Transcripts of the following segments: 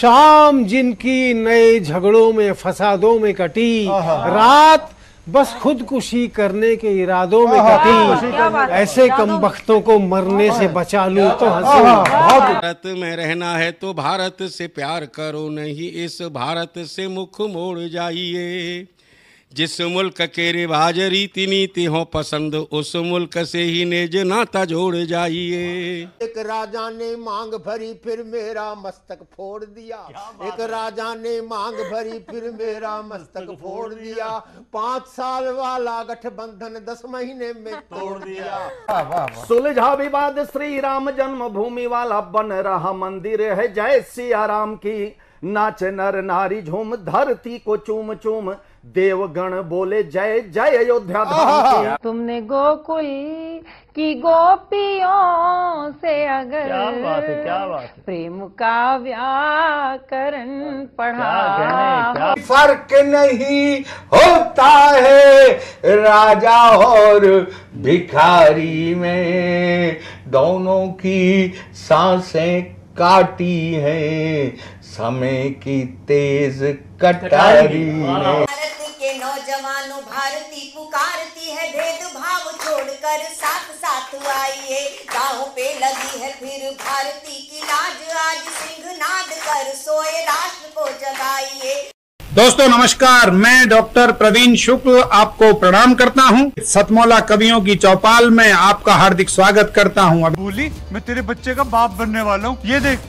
शाम जिनकी नए झगड़ों में फसादों में कटी रात बस खुदकुशी करने के इरादों में कटी ऐसे कम वक्तों को मरने से बचा लूं तो भारत में रहना है तो भारत से प्यार करो नहीं इस भारत से मुख मोड़ जाइए जिस मुल्क के रिवाज रीति नीति हो पसंद उस मुल्क से ही नेज नाता जोड़ जाइए एक राजा ने मांग भरी फिर मेरा मस्तक फोड़ दिया एक राजा ने मांग भरी फिर मेरा मस्तक फोड़ दिया पांच साल वाला गठबंधन दस महीने में तोड़ दिया सुलझा विवाद श्री राम जन्म भूमि वाला बन रहा मंदिर है जय सिया राम की नाच नर नारी झूम धरती को चूम चूम देवगण बोले जय जय अयोध्या तुमने गोकुल की गोपियों से अगर क्या बात है क्या बात है प्रेम का व्याकरण पढ़ा फर्क नहीं होता है राजा और भिखारी में दोनों की सांसें काटी हैं समय की तेज कटारी में हाँ, हाँ। के नौजवानों भारती पुकारती है भेदभाव छोड़कर साथ साथ आइए गाँव पे लगी है फिर भारती की लाज आज सिंह नाद कर सोए राष्ट्र को जगाइए दोस्तों नमस्कार मैं डॉक्टर प्रवीण शुक्ल आपको प्रणाम करता हूं सतमौला कवियों की चौपाल में आपका हार्दिक स्वागत करता हूं अब बोली मैं तेरे बच्चे का बाप बनने वाला हूं ये देख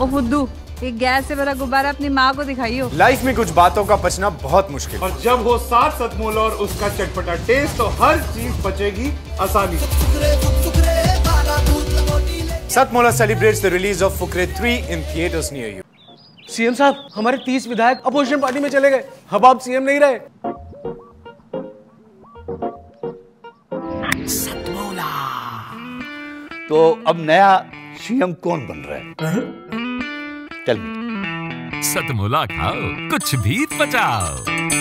ओ बुद्धू ये गैस से भरा गुब्बारा अपनी माँ को दिखाइयो लाइफ में कुछ बातों का बचना बहुत मुश्किल और जब वो सात सतमोल और उसका चटपटा टेस्ट तो हर चीज बचेगी आसानी Satmola celebrates the release of Fukrey three in theatres near you CM साहब हमारे तीस विधायक अपोजिशन पार्टी में चले गए अब आप सीएम नहीं रहे तो अब नया सीएम कौन बन रहा है हाँ? टेल मी सतमुला खाओ कुछ भी बचाओ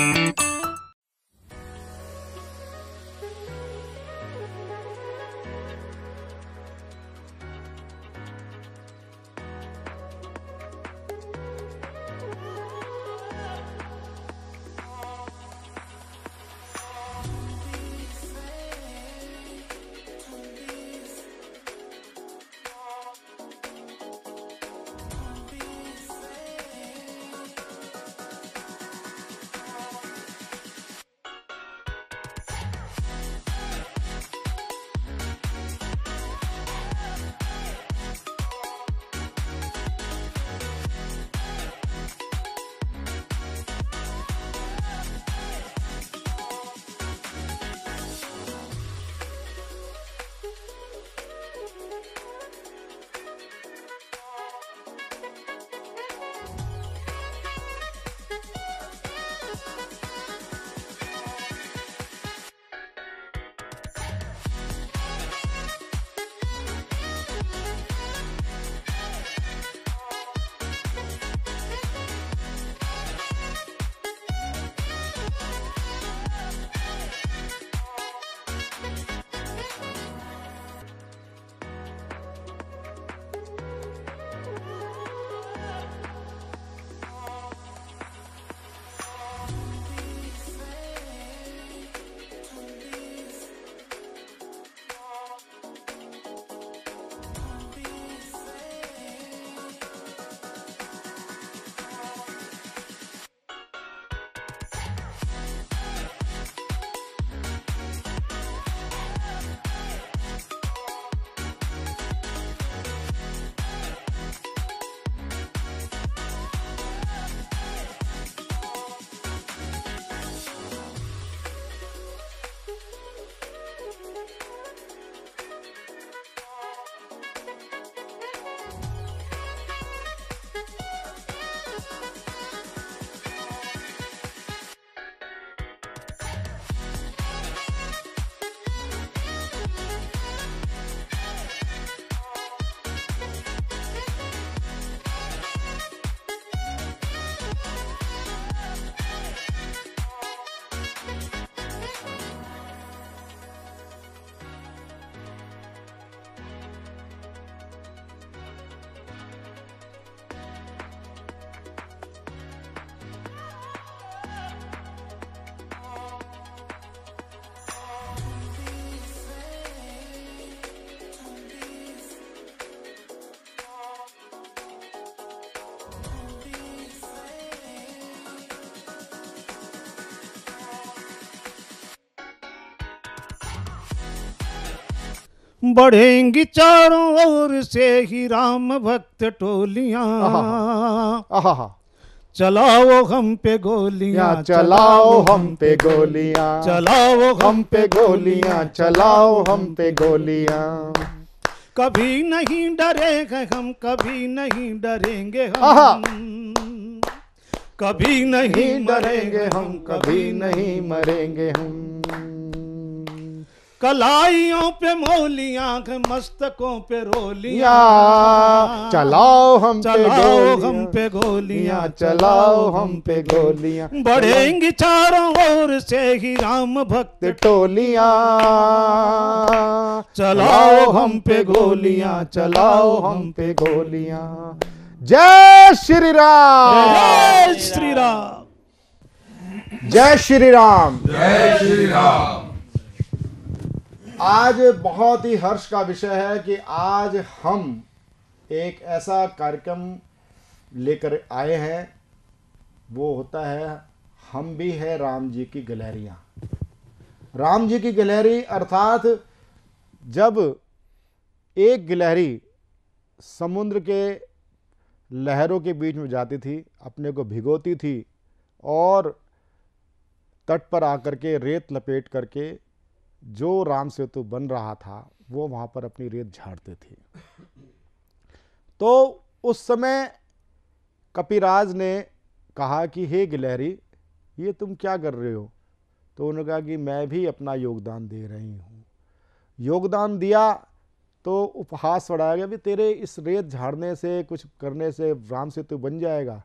बढ़ेंगी चारों ओर से ही राम भक्त टोलियां चलाओ हम पे गोलियां चलाओ हम पे गोलियां चलाओ हम पे गोलियां चलाओ हम पे गोलियां कभी नहीं डरेगा हम कभी नहीं डरेंगे हम कभी नहीं डरेंगे हम कभी नहीं मरेंगे हम कलाइयों पे मोली आंख मस्तकों पे रोलिया चलाओ हम चलाओ हम पे गोलियां चलाओ हम पे गोलियां बढ़ेंगी चारों ओर से ही राम भक्त टोलियां चलाओ हम पे गोलियां चलाओ हम पे गोलियां जय श्री राम जय श्री राम जय श्री राम जय श्री राम आज बहुत ही हर्ष का विषय है कि आज हम एक ऐसा कार्यक्रम लेकर आए हैं वो होता है हम भी है राम जी की गलहरियाँ राम जी की गलहरी अर्थात जब एक गलहरी समुद्र के लहरों के बीच में जाती थी अपने को भिगोती थी और तट पर आकर के रेत लपेट करके जो राम सेतु बन रहा था वो वहाँ पर अपनी रेत झाड़ते थे तो उस समय कपिराज ने कहा कि हे गिलहरी ये तुम क्या कर रहे हो तो उन्होंने कहा कि मैं भी अपना योगदान दे रही हूँ योगदान दिया तो उपहास बढ़ाया गया भी तेरे इस रेत झाड़ने से कुछ करने से राम सेतु बन जाएगा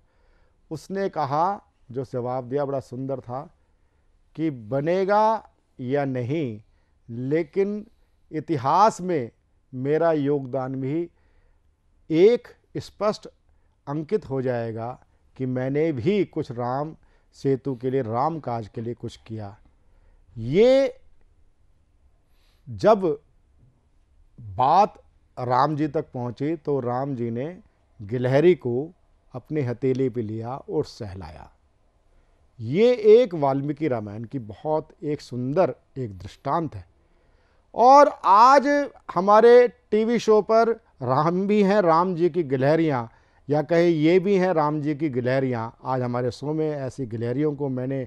उसने कहा जो जवाब दिया बड़ा सुंदर था कि बनेगा या नहीं लेकिन इतिहास में मेरा योगदान भी एक स्पष्ट अंकित हो जाएगा कि मैंने भी कुछ राम सेतु के लिए राम काज के लिए कुछ किया ये जब बात राम जी तक पहुंची तो राम जी ने गिलहरी को अपने हथेली पे लिया और सहलाया ये एक वाल्मीकि रामायण की बहुत एक सुंदर एक दृष्टांत है और आज हमारे टीवी शो पर राम भी हैं राम जी की गिलहरियाँ या कहे ये भी हैं राम जी की गिलहरियाँ आज हमारे शो में ऐसी गिलहरियों को मैंने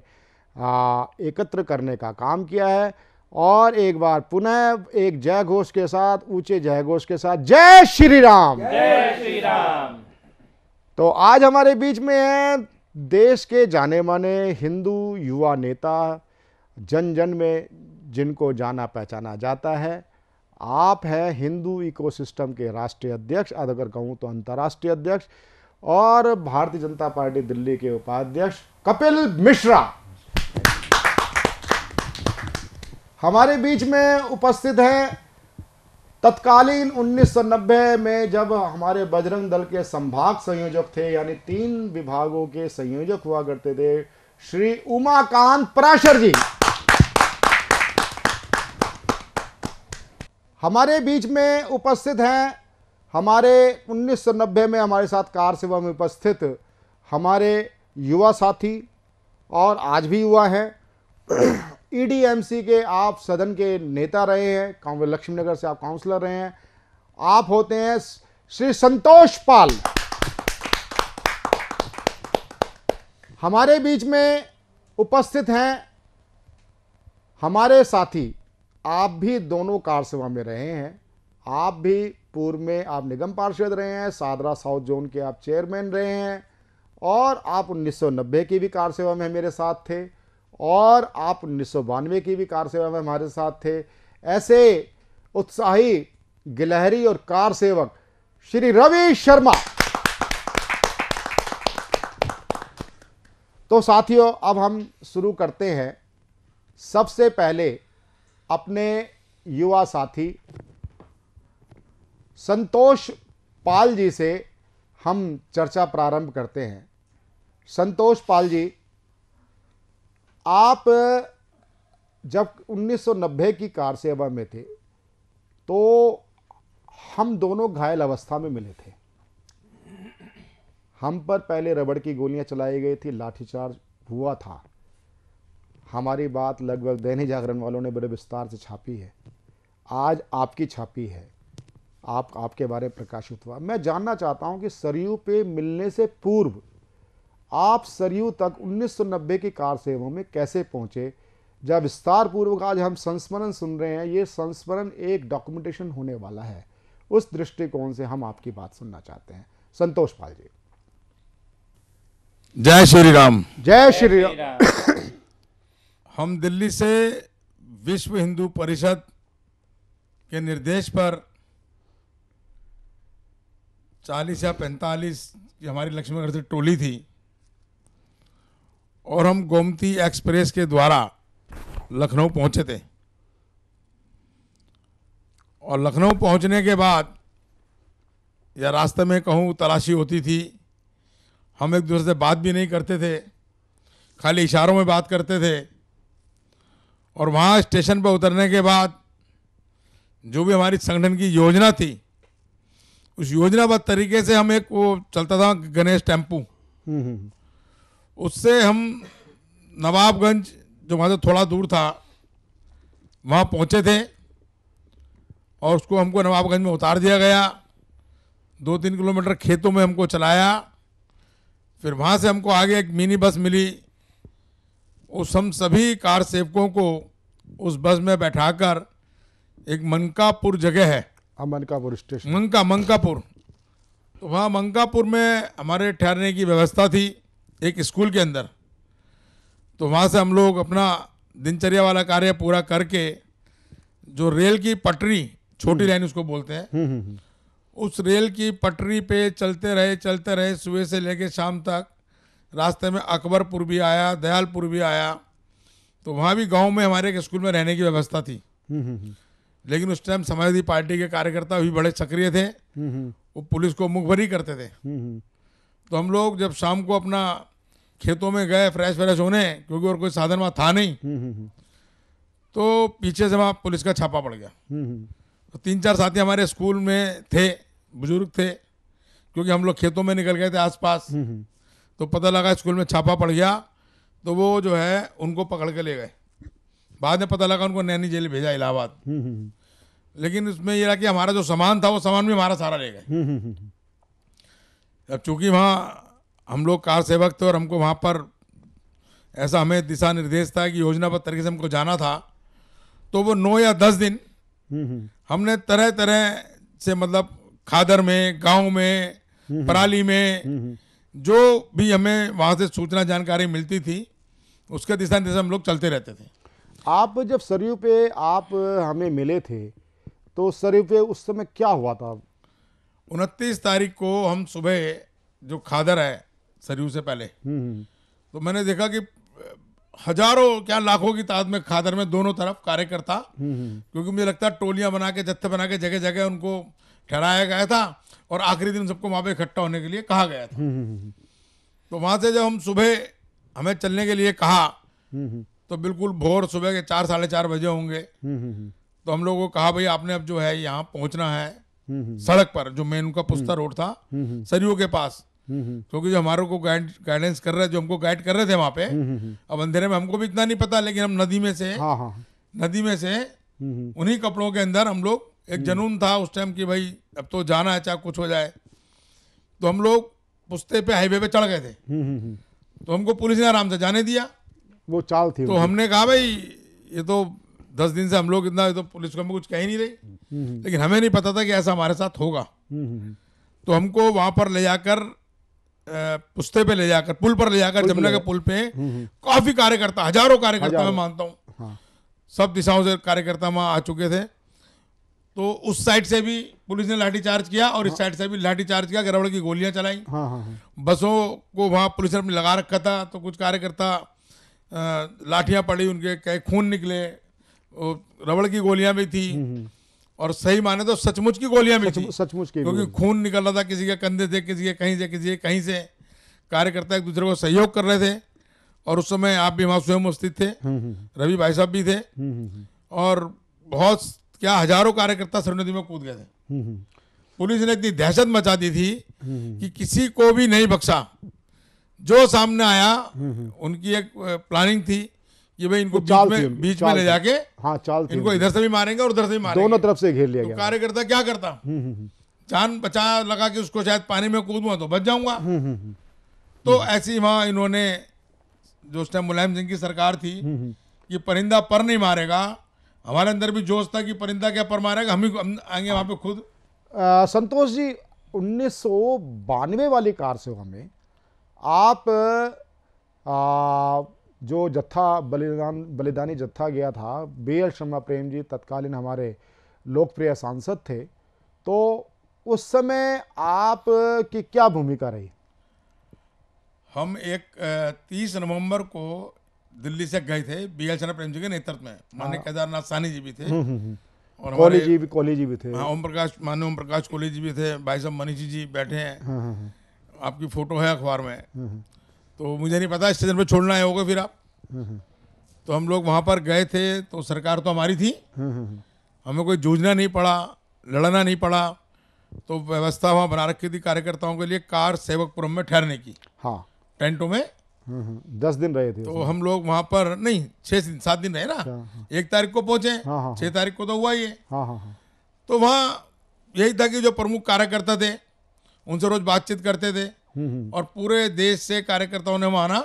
आ, एकत्र करने का काम किया है और एक बार पुनः एक जय घोष के साथ ऊंचे जय घोष के साथ जय श्री राम जय श्री राम तो आज हमारे बीच में है देश के जाने माने हिंदू युवा नेता जन जन में जिनको जाना पहचाना जाता है आप है हिंदू इकोसिस्टम के राष्ट्रीय अध्यक्ष अगर कहूँ तो अंतर्राष्ट्रीय अध्यक्ष और भारतीय जनता पार्टी दिल्ली के उपाध्यक्ष कपिल मिश्रा हमारे बीच में उपस्थित हैं तत्कालीन 1990 में जब हमारे बजरंग दल के संभाग संयोजक थे यानी तीन विभागों के संयोजक हुआ करते थे श्री उमाकांत पराशर जी हमारे बीच में उपस्थित हैं हमारे 1990 में हमारे साथ कार सेवा में उपस्थित हमारे युवा साथी और आज भी युवा हैं ईडीएमसी e के आप सदन के नेता रहे हैं लक्ष्मी नगर से आप काउंसलर रहे हैं आप होते हैं श्री संतोष पाल हमारे बीच में उपस्थित हैं हमारे साथी आप भी दोनों कार सेवा में रहे हैं आप भी पूर्व में आप निगम पार्षद रहे हैं सादरा साउथ जोन के आप चेयरमैन रहे हैं और आप 1990 की भी कार सेवा में मेरे साथ थे और आप उन्नीस की भी कार सेवा में हमारे साथ थे ऐसे उत्साही गिलहरी और कार सेवक श्री रवि शर्मा तो साथियों अब हम शुरू करते हैं सबसे पहले अपने युवा साथी संतोष पाल जी से हम चर्चा प्रारंभ करते हैं संतोष पाल जी आप जब 1990 की कार सेवा में थे तो हम दोनों घायल अवस्था में मिले थे हम पर पहले रबड़ की गोलियां चलाई गई थी लाठीचार्ज हुआ था हमारी बात लगभग दैनिक जागरण वालों ने बड़े विस्तार से छापी है आज आपकी छापी है आप आपके बारे में प्रकाशित हुआ मैं जानना चाहता हूं कि सरयू पे मिलने से पूर्व आप सरयू तक 1990 की कार सेवा में कैसे पहुंचे जब विस्तार पूर्वक आज हम संस्मरण सुन रहे हैं ये संस्मरण एक डॉक्यूमेंटेशन होने वाला है उस दृष्टिकोण से हम आपकी बात सुनना चाहते हैं संतोष पाल जी जय श्री राम जय श्री राम हम दिल्ली से विश्व हिंदू परिषद के निर्देश पर चालीस या पैंतालीस की हमारी लक्ष्मणगढ़ से टोली थी और हम गोमती एक्सप्रेस के द्वारा लखनऊ पहुंचे थे और लखनऊ पहुंचने के बाद या रास्ते में कहूँ तलाशी होती थी हम एक दूसरे से बात भी नहीं करते थे खाली इशारों में बात करते थे और वहाँ स्टेशन पर उतरने के बाद जो भी हमारी संगठन की योजना थी उस योजनाबद्ध तरीके से हम एक वो चलता था गणेश टेम्पू हम्म, हम्म, हम्म। उससे हम नवाबगंज जो वहाँ से थोड़ा दूर था वहाँ पहुँचे थे और उसको हमको नवाबगंज में उतार दिया गया दो तीन किलोमीटर खेतों में हमको चलाया फिर वहाँ से हमको आगे एक मिनी बस मिली उस हम सभी कार सेवकों को उस बस में बैठाकर एक मनकापुर जगह है हाँ, मनकापुर स्टेशन मंका मंकापुर तो वहाँ मंकापुर में हमारे ठहरने की व्यवस्था थी एक स्कूल के अंदर तो वहाँ से हम लोग अपना दिनचर्या वाला कार्य पूरा करके जो रेल की पटरी छोटी हम्म। लाइन उसको बोलते हैं हम्म, हम्म, उस रेल की पटरी पे चलते रहे चलते रहे सुबह से लेकर शाम तक रास्ते में अकबरपुर भी आया दयालपुर भी आया तो वहाँ भी गांव में हमारे एक स्कूल में रहने की व्यवस्था थी हम्म, हम्म, हम्म। लेकिन उस टाइम समाजवादी पार्टी के कार्यकर्ता भी बड़े सक्रिय थे वो पुलिस को मुखबरी करते थे तो हम लोग जब शाम को अपना खेतों में गए फ्रेश फ्रेश होने क्योंकि और कोई साधन वहाँ था नहीं तो पीछे से वहाँ पुलिस का छापा पड़ गया तो तीन चार साथी हमारे स्कूल में थे बुजुर्ग थे क्योंकि हम लोग खेतों में निकल गए थे आसपास तो पता लगा स्कूल में छापा पड़ गया तो वो जो है उनको पकड़ के ले गए बाद में पता लगा उनको नैनी जेल भेजा इलाहाबाद हम्म, हम्म, हम्म। लेकिन उसमें यह रहा कि हमारा जो सामान था वो सामान भी हमारा सारा ले गए अब चूंकि वहाँ हम लोग कार सेवक थे और हमको वहाँ पर ऐसा हमें दिशा निर्देश था कि योजनाबद्ध तरीके से हमको जाना था तो वो नौ या दस दिन हमने तरह तरह से मतलब खादर में गांव में पराली में जो भी हमें वहाँ से सूचना जानकारी मिलती थी उसके दिशा निर्देश हम लोग चलते रहते थे आप जब सरयू पे आप हमें मिले थे तो सरयू पे उस समय क्या हुआ था उनतीस तारीख को हम सुबह जो खादर है सरयू से पहले हम्म, हम्म। तो मैंने देखा कि हजारों क्या लाखों की तादाद में खादर में दोनों तरफ कार्यकर्ता हम्म, क्योंकि मुझे लगता है टोलियां बना के जत्थे बना के जगह जगह उनको ठहराया गया था और आखिरी दिन सबको वहाँ पे इकट्ठा होने के लिए कहा गया था तो वहाँ से जब हम सुबह हमें चलने के लिए कहा तो बिल्कुल भोर सुबह के चार साढ़े चार बजे होंगे तो हम लोगों को कहा भाई आपने अब जो है यहाँ पहुँचना है सड़क पर जो मेन उनका पुस्ता रोड था सरयू के पास क्योंकि जो हमारे को गाइड गाइडेंस कर रहे जो हमको गाइड कर रहे थे वहाँ पे अब अंधेरे में हमको भी इतना नहीं पता लेकिन हम नदी में से हाँ, हाँ। नदी में से उन्हीं कपड़ों के अंदर हम लोग एक जनून था उस टाइम कि भाई अब तो जाना है चाहे कुछ हो जाए तो हम लोग पुस्ते पे हाईवे पे चढ़ गए थे हम्म, हम्म, हम्म। तो हमको पुलिस ने आराम से जाने दिया वो चाल थी तो हमने कहा भाई ये तो दस दिन से हम लोग इतना तो पुलिस को हमें कुछ कह ही नहीं रही लेकिन हमें नहीं पता था कि ऐसा हमारे साथ होगा तो हमको वहां पर ले जाकर पुस्ते पे ले जाकर पुल पर ले जाकर जमुना के पुल पे काफी कार्यकर्ता हजारों कार्यकर्ता मैं मानता हूँ हाँ। सब दिशाओं से कार्यकर्ता वहां आ चुके थे तो उस साइड से भी पुलिस ने लाठी चार्ज किया और इस हाँ। साइड से भी लाठी चार्ज किया गड़बड़ की गोलियां चलाई हाँ, हाँ, हाँ। बसों को वहां पुलिस ने लगा रखा था तो कुछ कार्यकर्ता लाठियां पड़ी उनके कई खून निकले रबड़ की गोलियां भी थी हम्म, हम्म। और सही माने तो सचमुच की गोलियां भी सच, सचमुच की क्योंकि खून निकल रहा था किसी के कंधे से किसी के कहीं से किसी के कहीं से कार्यकर्ता एक दूसरे को सहयोग कर रहे थे और उस समय आप भी वहाँ स्वयं उपस्थित थे हम्म, रवि भाई साहब भी थे और बहुत क्या हजारों कार्यकर्ता सरयू नदी में कूद गए थे हम्म, हम्म। पुलिस ने इतनी दहशत मचा दी थी हम्म, कि किसी को भी नहीं बख्शा जो सामने आया उनकी एक प्लानिंग थी कि भाई इनको बीच में बीच में ले जाके हाँ चाल इनको इधर से भी मारेंगे और उधर से भी मारेंगे दोनों तरफ से घेर लिया तो कार्यकर्ता क्या करता जान बचा लगा कि उसको शायद पानी में कूदूंगा तो बच जाऊंगा तो ऐसी वहां इन्होंने जो उस टाइम मुलायम सिंह की सरकार थी कि परिंदा पर नहीं मारेगा हमारे अंदर भी जोश था कि परिंदा क्या पर मारेगा हम ही हम आएंगे वहाँ पे खुद संतोष जी उन्नीस वाली कार से हमें आप आ, जो जत्था बलिदान बलिदानी जत्था गया था बी एल शर्मा प्रेम जी तत्कालीन हमारे लोकप्रिय सांसद थे तो उस समय आप की क्या भूमिका रही हम एक तीस नवंबर को दिल्ली से गए थे बी एल प्रेम जी के नेतृत्व में हाँ। मान्य केदारनाथ सानी जी भी थे हम्म, हम्म, हम्म। कोहली जी भी कोहली जी भी थे हाँ, ओम प्रकाश मान्य ओम प्रकाश कोहली जी भी थे भाई साहब मनीषी जी बैठे हैं हाँ, आपकी फोटो है अखबार में तो मुझे नहीं पता स्टेशन पर छोड़ना है होगा फिर आप तो हम लोग वहाँ पर गए थे तो सरकार तो हमारी थी हमें कोई जूझना नहीं पड़ा लड़ना नहीं पड़ा तो व्यवस्था वहाँ बना रखी थी कार्यकर्ताओं के लिए कार सेवकपुरम में ठहरने की हाँ टेंटों में हम्म, दस दिन रहे थे तो हम लोग वहाँ पर नहीं छह दिन सात दिन रहे ना हाँ, हाँ। एक तारीख को पहुंचे हाँ, छह तारीख को तो हुआ ही है तो वहाँ यही था कि जो प्रमुख कार्यकर्ता थे उनसे रोज बातचीत करते थे हम्म, हम्म। और पूरे देश से कार्यकर्ताओं ने वहाँ आना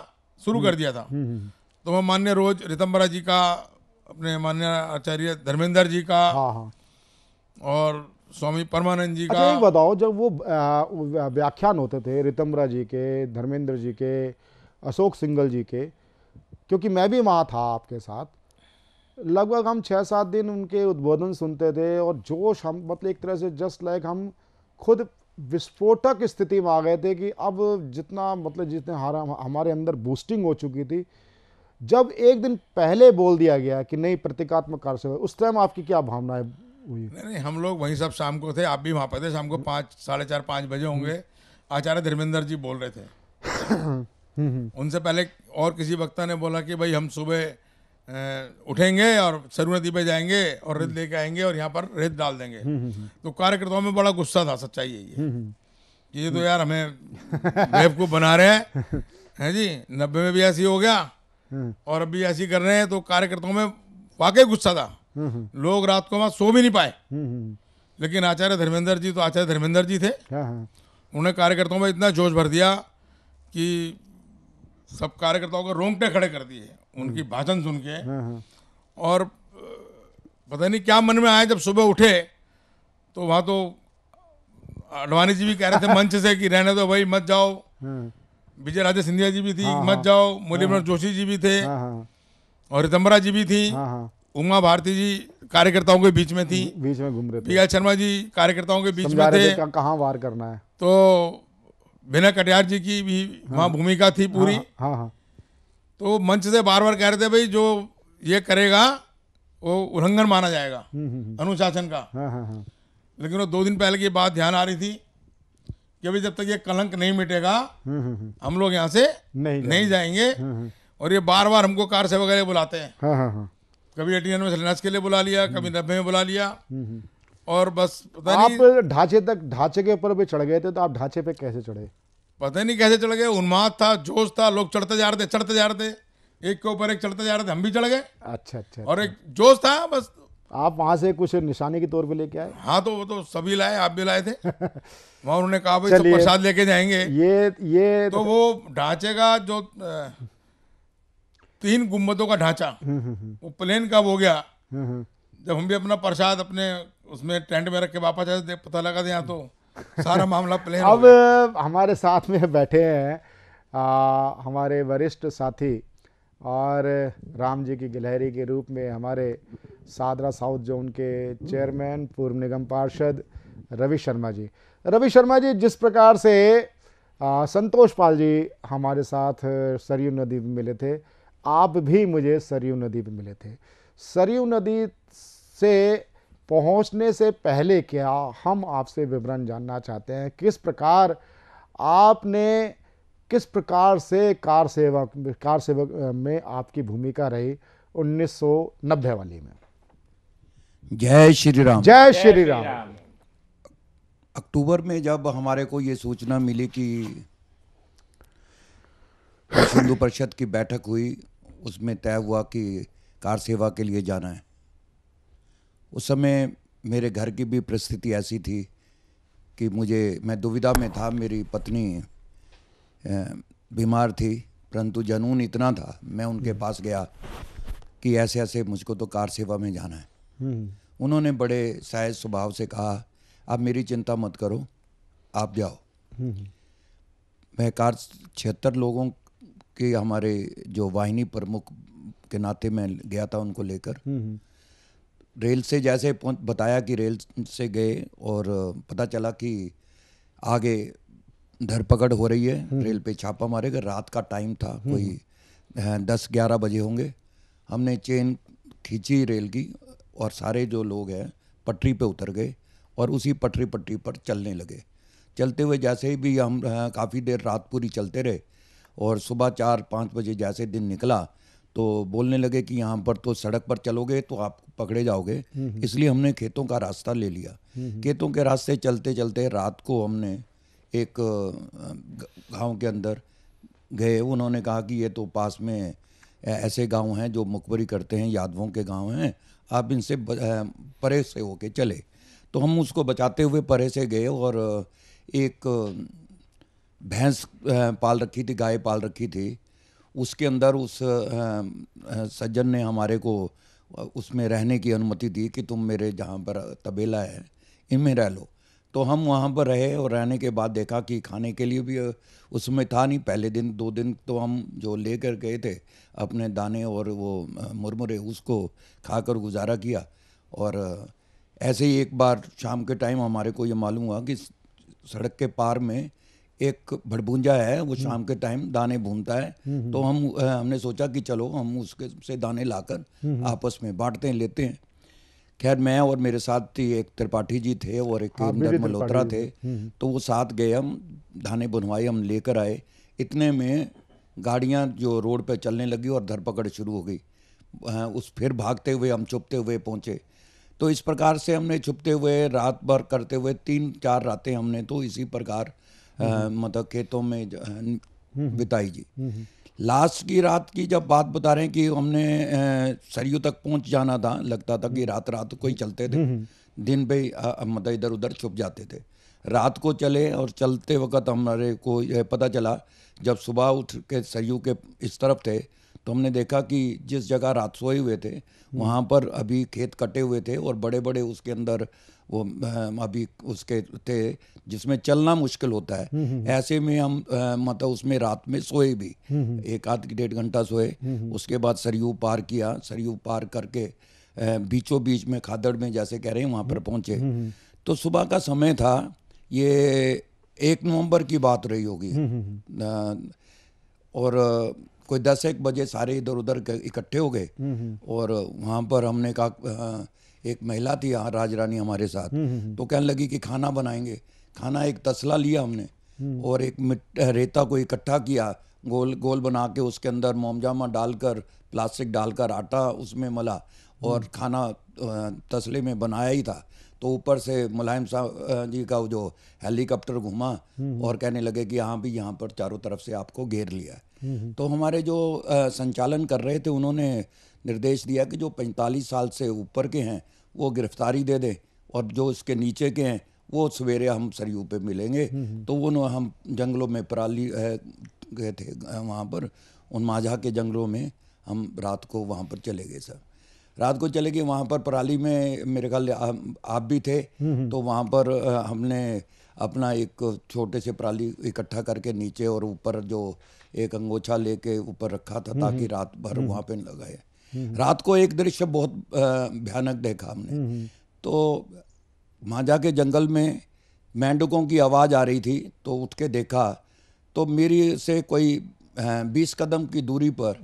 शुरू कर दिया था तो वह मान्य रोज रितम्बरा जी का अपने मान्य आचार्य धर्मेंद्र जी का और स्वामी परमानंद जी अच्छा, का बताओ जब वो व्याख्यान होते थे रितम्बरा जी के धर्मेंद्र जी के अशोक सिंगल जी के क्योंकि मैं भी वहाँ था आपके साथ लगभग हम छः सात दिन उनके उद्बोधन सुनते थे और जोश हम मतलब एक तरह से जस्ट लाइक हम खुद विस्फोटक स्थिति में आ गए थे कि अब जितना मतलब जितने हमारे अंदर बूस्टिंग हो चुकी थी जब एक दिन पहले बोल दिया गया कि नहीं प्रतीकात्मक कार्य सेवा उस टाइम आपकी क्या भावनाएं हुई नहीं नहीं हम लोग वहीं सब शाम को थे आप भी वहाँ पर थे शाम को पाँच साढ़े चार पाँच बजे होंगे आचार्य धर्मेंद्र जी बोल रहे थे उनसे पहले और किसी वक्ता ने बोला कि भाई हम सुबह उठेंगे और सरू नदी पे जाएंगे और रेत हम्म। लेके आएंगे और यहाँ पर रेत डाल देंगे तो कार्यकर्ताओं में बड़ा गुस्सा था सच्चाई है ये ये तो यार हमें को बना रहे हैं है जी नब्बे में भी ऐसी हो गया हम्म। और अभी ऐसी कर रहे हैं तो कार्यकर्ताओं में वाकई गुस्सा था लोग रात को वहां सो भी नहीं पाए लेकिन आचार्य धर्मेंद्र जी तो आचार्य धर्मेंद्र जी थे हाँ, हाँ। उन्होंने कार्यकर्ताओं में इतना जोश भर दिया कि सब कार्यकर्ताओं को रोंगटे खड़े कर दिए उनकी हम्म। भाषण सुन के हम्म, हम्म। और पता नहीं क्या मन में आया जब सुबह उठे तो वहां तो अडवाणी जी भी कह रहे थे मंच से कि रहने दो भाई मत जाओ विजय राजे सिंधिया जी भी थी हाँ, मत हाँ। जाओ हाँ। मुरली मनोहर जोशी जी भी थे हाँ, हाँ। और रितम्बरा जी भी थी हाँ, उमा भारती जी कार्यकर्ताओं के बीच में थी बीच में घूम रहे थे पी शर्मा जी कार्यकर्ताओं के बीच में थे कहा वार करना है तो विनय कटियार जी की भी हाँ, वहाँ भूमिका थी हाँ, पूरी हाँ, हाँ, हाँ. तो मंच से बार बार कह रहे थे भाई जो ये करेगा वो उल्लंघन माना जाएगा हम्म, हम्म, हम्म। अनुशासन का हाँ, हाँ, हाँ. लेकिन वो दो दिन पहले की बात ध्यान आ रही थी कि अभी जब तक ये कलंक नहीं मिटेगा हम लोग यहाँ से नहीं, नहीं जाएंगे और ये बार बार हमको कार से वगैरह बुलाते हैं हाँ, हाँ, कभी एटीएन में सिलेंस के लिए बुला लिया कभी नब्बे में बुला लिया और बस पता आप ढांचे तक ढांचे के ऊपर भी चढ़ गए थे तो आप ढांचे पे कैसे चढ़े पता नहीं कैसे चढ़ गए उन्माद था जोश था लोग चढ़ते जा रहे थे चढ़ते जा रहे थे एक के ऊपर एक चढ़ते जा रहे थे हम भी चढ़ गए अच्छा अच्छा और अच्छा। एक जोश था बस आप वहां से कुछ निशाने के तौर पे लेके आए हाँ तो वो तो सभी लाए आप भी लाए थे वहां उन्होंने कहा भाई प्रसाद लेके जाएंगे ये ये तो वो ढांचे का जो तीन गुम्बदों का ढांचा हम्म, हम्म, हम्म। वो प्लेन कब हो गया जब हम भी अपना प्रसाद अपने उसमें टेंट में रख के वापस आए पता लगा था यहाँ तो सारा मामला प्लेन अब हमारे साथ में बैठे हैं आ, हमारे वरिष्ठ साथी और राम जी की गिलहरी के रूप में हमारे सादरा साउथ जोन के चेयरमैन पूर्व निगम पार्षद रवि शर्मा जी रवि शर्मा जी जिस प्रकार से आ, संतोष पाल जी हमारे साथ सरयू नदी में मिले थे आप भी मुझे सरयू नदी में मिले थे सरयू नदी से पहुंचने से पहले क्या हम आपसे विवरण जानना चाहते हैं किस प्रकार आपने किस प्रकार से कार सेवक कार सेवक में आपकी भूमिका रही 1990 वाली में जय श्री राम जय श्री राम अक्टूबर में जब हमारे को ये सूचना मिली कि हिंदू परिषद की बैठक हुई उसमें तय हुआ कि कार सेवा के लिए जाना है उस समय मेरे घर की भी परिस्थिति ऐसी थी कि मुझे मैं दुविधा में था मेरी पत्नी बीमार थी परंतु जनून इतना था मैं उनके हम्म। पास गया कि ऐसे ऐसे मुझको तो कार सेवा में जाना है हम्म। उन्होंने बड़े सहज स्वभाव से कहा आप मेरी चिंता मत करो आप जाओ हम्म। मैं कार छिहत्तर लोगों के हमारे जो वाहिनी प्रमुख के नाते मैं गया था उनको लेकर रेल से जैसे बताया कि रेल से गए और पता चला कि आगे धरपकड़ हो रही है हम्म। रेल पे छापा मारेगा रात का टाइम था हम्म। कोई दस ग्यारह बजे होंगे हमने चेन खींची रेल की और सारे जो लोग हैं पटरी पे उतर गए और उसी पटरी पटरी पर चलने लगे चलते हुए जैसे ही भी हम काफ़ी देर रात पूरी चलते रहे और सुबह चार पाँच बजे जैसे दिन निकला तो बोलने लगे कि यहाँ पर तो सड़क पर चलोगे तो आप पकड़े जाओगे इसलिए हमने खेतों का रास्ता ले लिया खेतों के रास्ते चलते चलते रात को हमने एक गांव के अंदर गए उन्होंने कहा कि ये तो पास में ऐसे गांव हैं जो मुखबरी करते हैं यादवों के गांव हैं आप इनसे परे से होके चले तो हम उसको बचाते हुए परे से गए और एक भैंस पाल रखी थी गाय पाल रखी थी उसके अंदर उस सज्जन ने हमारे को उसमें रहने की अनुमति दी कि तुम मेरे जहाँ पर तबेला है इनमें रह लो तो हम वहाँ पर रहे और रहने के बाद देखा कि खाने के लिए भी उसमें था नहीं पहले दिन दो दिन तो हम जो लेकर गए थे अपने दाने और वो मुरमुरे उसको खाकर गुजारा किया और ऐसे ही एक बार शाम के टाइम हमारे को ये मालूम हुआ कि सड़क के पार में एक भड़बूंजा है वो हम्म। शाम के टाइम दाने भूनता है हम्म, हम्म। तो हम हमने सोचा कि चलो हम उसके से दाने लाकर आपस में बांटते हैं लेते हैं खैर मैं और मेरे साथ थी एक त्रिपाठी जी थे और एक इंदर मल्होत्रा थे तो वो साथ गए हम दाने बनवाए हम लेकर आए इतने में गाड़ियाँ जो रोड पर चलने लगी और धरपकड़ शुरू हो गई उस फिर भागते हुए हम छुपते हुए पहुँचे तो इस प्रकार से हमने छुपते हुए रात भर करते हुए तीन चार रातें हमने तो इसी प्रकार मतलब खेतों में हम्म, हम्म। बिताई जी हम्म, लास्ट की रात की जब बात बता रहे हैं कि हमने सरयू तक पहुंच जाना था लगता था कि रात रात को ही चलते थे दिन पे मतलब इधर उधर छुप जाते थे रात को चले और चलते वक्त हमारे को यह पता चला जब सुबह उठ के सरयू के इस तरफ थे तो हमने देखा कि जिस जगह रात सोए हुए थे वहाँ पर अभी खेत कटे हुए थे और बड़े बड़े उसके अंदर वो अभी उसके थे जिसमें चलना मुश्किल होता है हम्म, हम्म। ऐसे में हम मतलब उसमें रात में सोए भी हम्म, एक आध डेढ़ घंटा सोए उसके बाद सरयू पार किया सरयू पार करके बीचों बीच में खादड़ में जैसे कह रहे हैं वहाँ पर पहुँचे तो सुबह का समय था ये एक नवंबर की बात रही होगी और कोई दस एक बजे सारे इधर उधर इकट्ठे हो गए हम्म, हम्म। और वहाँ पर हमने कहा एक महिला थी यहाँ राज रानी हमारे साथ हम्म, तो कहने लगी कि खाना बनाएंगे खाना एक तसला लिया हमने और एक रेता को इकट्ठा किया गोल गोल बना के उसके अंदर मोमजामा डालकर प्लास्टिक डालकर आटा उसमें मला और खाना तसले में बनाया ही था तो ऊपर से मुलायम साहब जी का जो हेलीकॉप्टर घूमा और कहने लगे कि यहाँ भी यहाँ पर चारों तरफ से आपको घेर लिया है तो हमारे जो संचालन कर रहे थे उन्होंने निर्देश दिया कि जो 45 साल से ऊपर के हैं वो गिरफ्तारी दे दें और जो उसके नीचे के हैं वो सवेरे हम सरयू पे मिलेंगे तो वो हम जंगलों में पराली गए थे वहाँ पर उन माझा के जंगलों में हम रात को वहाँ पर चले गए सर रात को चले गए वहाँ पर पराली में मेरे ख्याल आप भी थे हम्म, हम्म। तो वहाँ पर हमने अपना एक छोटे से पराली इकट्ठा करके नीचे और ऊपर जो एक अंगोछा लेके ऊपर रखा था हम्म, ताकि रात भर वहाँ पे लगाए रात को एक दृश्य बहुत भयानक देखा हमने तो वहाँ जाके जंगल में मेंढकों की आवाज़ आ रही थी तो उठ के देखा तो मेरी से कोई बीस कदम की दूरी पर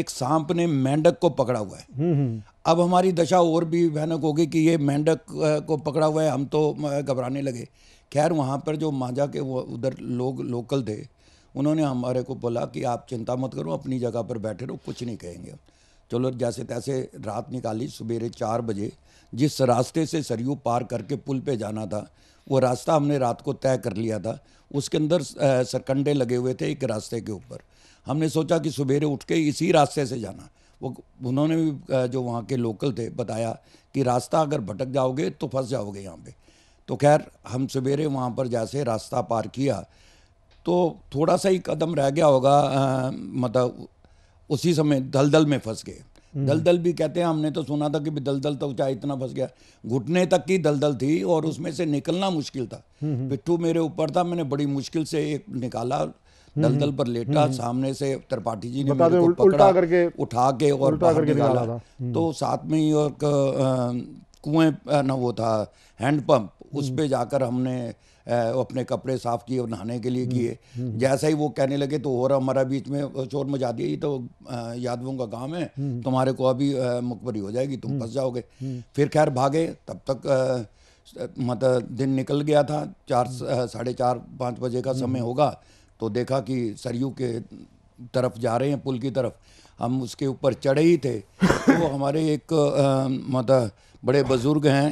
एक सांप ने मेंढक को पकड़ा हुआ है अब हमारी दशा और भी भयानक होगी कि ये मेंढक को पकड़ा हुआ है हम तो घबराने लगे खैर वहाँ पर जो माजा के वो उधर लोग लोकल थे उन्होंने हमारे को बोला कि आप चिंता मत करो अपनी जगह पर बैठे रहो कुछ नहीं कहेंगे चलो जैसे तैसे रात निकाली सबेरे चार बजे जिस रास्ते से सरयू पार करके पुल पे जाना था वो रास्ता हमने रात को तय कर लिया था उसके अंदर सरकंडे लगे हुए थे एक रास्ते के ऊपर हमने सोचा कि सबेरे उठ के इसी रास्ते से जाना वो उन्होंने भी जो वहाँ के लोकल थे बताया कि रास्ता अगर भटक जाओगे तो फंस जाओगे यहाँ पे तो खैर हम सवेरे वहाँ पर जैसे रास्ता पार किया तो थोड़ा सा ही कदम रह गया होगा मतलब उसी समय दलदल में फंस गए हम्म। दलदल भी कहते हैं हमने तो सुना था कि दलदल तो चाहे इतना फंस गया घुटने तक की दलदल थी और उसमें से निकलना मुश्किल था हम्म, हम्म। पिट्ठू मेरे ऊपर था मैंने बड़ी मुश्किल से एक निकाला हम्म, दलदल हम्म। पर लेटा हम्म, सामने से त्रिपाठी जी ने मेरे को पकड़ा करके उठा के और बाहर निकाला तो साथ में ही और कुएं ना वो था हैंडपम्प उस पे जाकर हमने अपने कपड़े साफ किए और नहाने के लिए किए जैसा ही वो कहने लगे तो हो रहा हमारा बीच में चोर मचा दिया ये तो यादवों का काम है तुम्हारे को अभी मुखबरी हो जाएगी तुम फंस जाओगे फिर खैर भागे तब तक मतलब दिन निकल गया था चार साढ़े चार पाँच बजे का समय होगा तो देखा कि सरयू के तरफ जा रहे हैं पुल की तरफ हम उसके ऊपर चढ़े ही थे तो हमारे एक मतलब बड़े बुजुर्ग हैं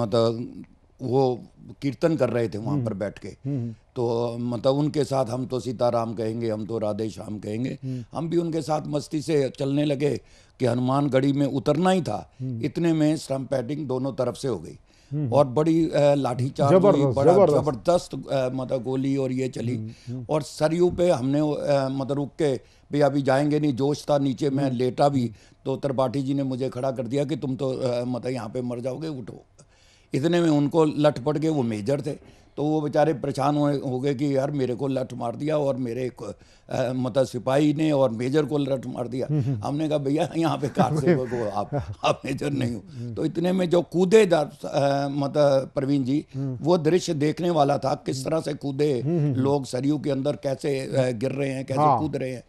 मतलब वो कीर्तन कर रहे थे वहाँ हम्म। पर बैठ के हम्म। तो मतलब उनके साथ हम तो सीताराम कहेंगे हम तो राधे श्याम कहेंगे हम्म। हम भी उनके साथ मस्ती से चलने लगे कि हनुमान गढ़ी में उतरना ही था इतने में स्टम्प पैटिंग दोनों तरफ से हो गई हम्म। और बड़ी लाठीचार्ज जबरदस्त मतलब गोली और ये चली हम्म, हम्म। और सरयू पे हमने मतलब रुक के भाई अभी जाएंगे नहीं जोश था नीचे मैं लेटा भी तो त्रिपाठी जी ने मुझे खड़ा कर दिया कि तुम तो मतलब यहाँ पे मर जाओगे उठो इतने में उनको लट पड़ गए वो मेजर थे तो वो बेचारे परेशान हो गए कि यार मेरे को लठ मार दिया और मेरे एक मतलब सिपाही ने और मेजर को लठ मार दिया हमने कहा भैया यहाँ पे कार से वो आप आप मेजर नहीं हो तो इतने में जो कूदे मतलब प्रवीण जी वो दृश्य देखने वाला था किस तरह से कूदे लोग सरयू के अंदर कैसे गिर रहे हैं कैसे हाँ। कूद रहे हैं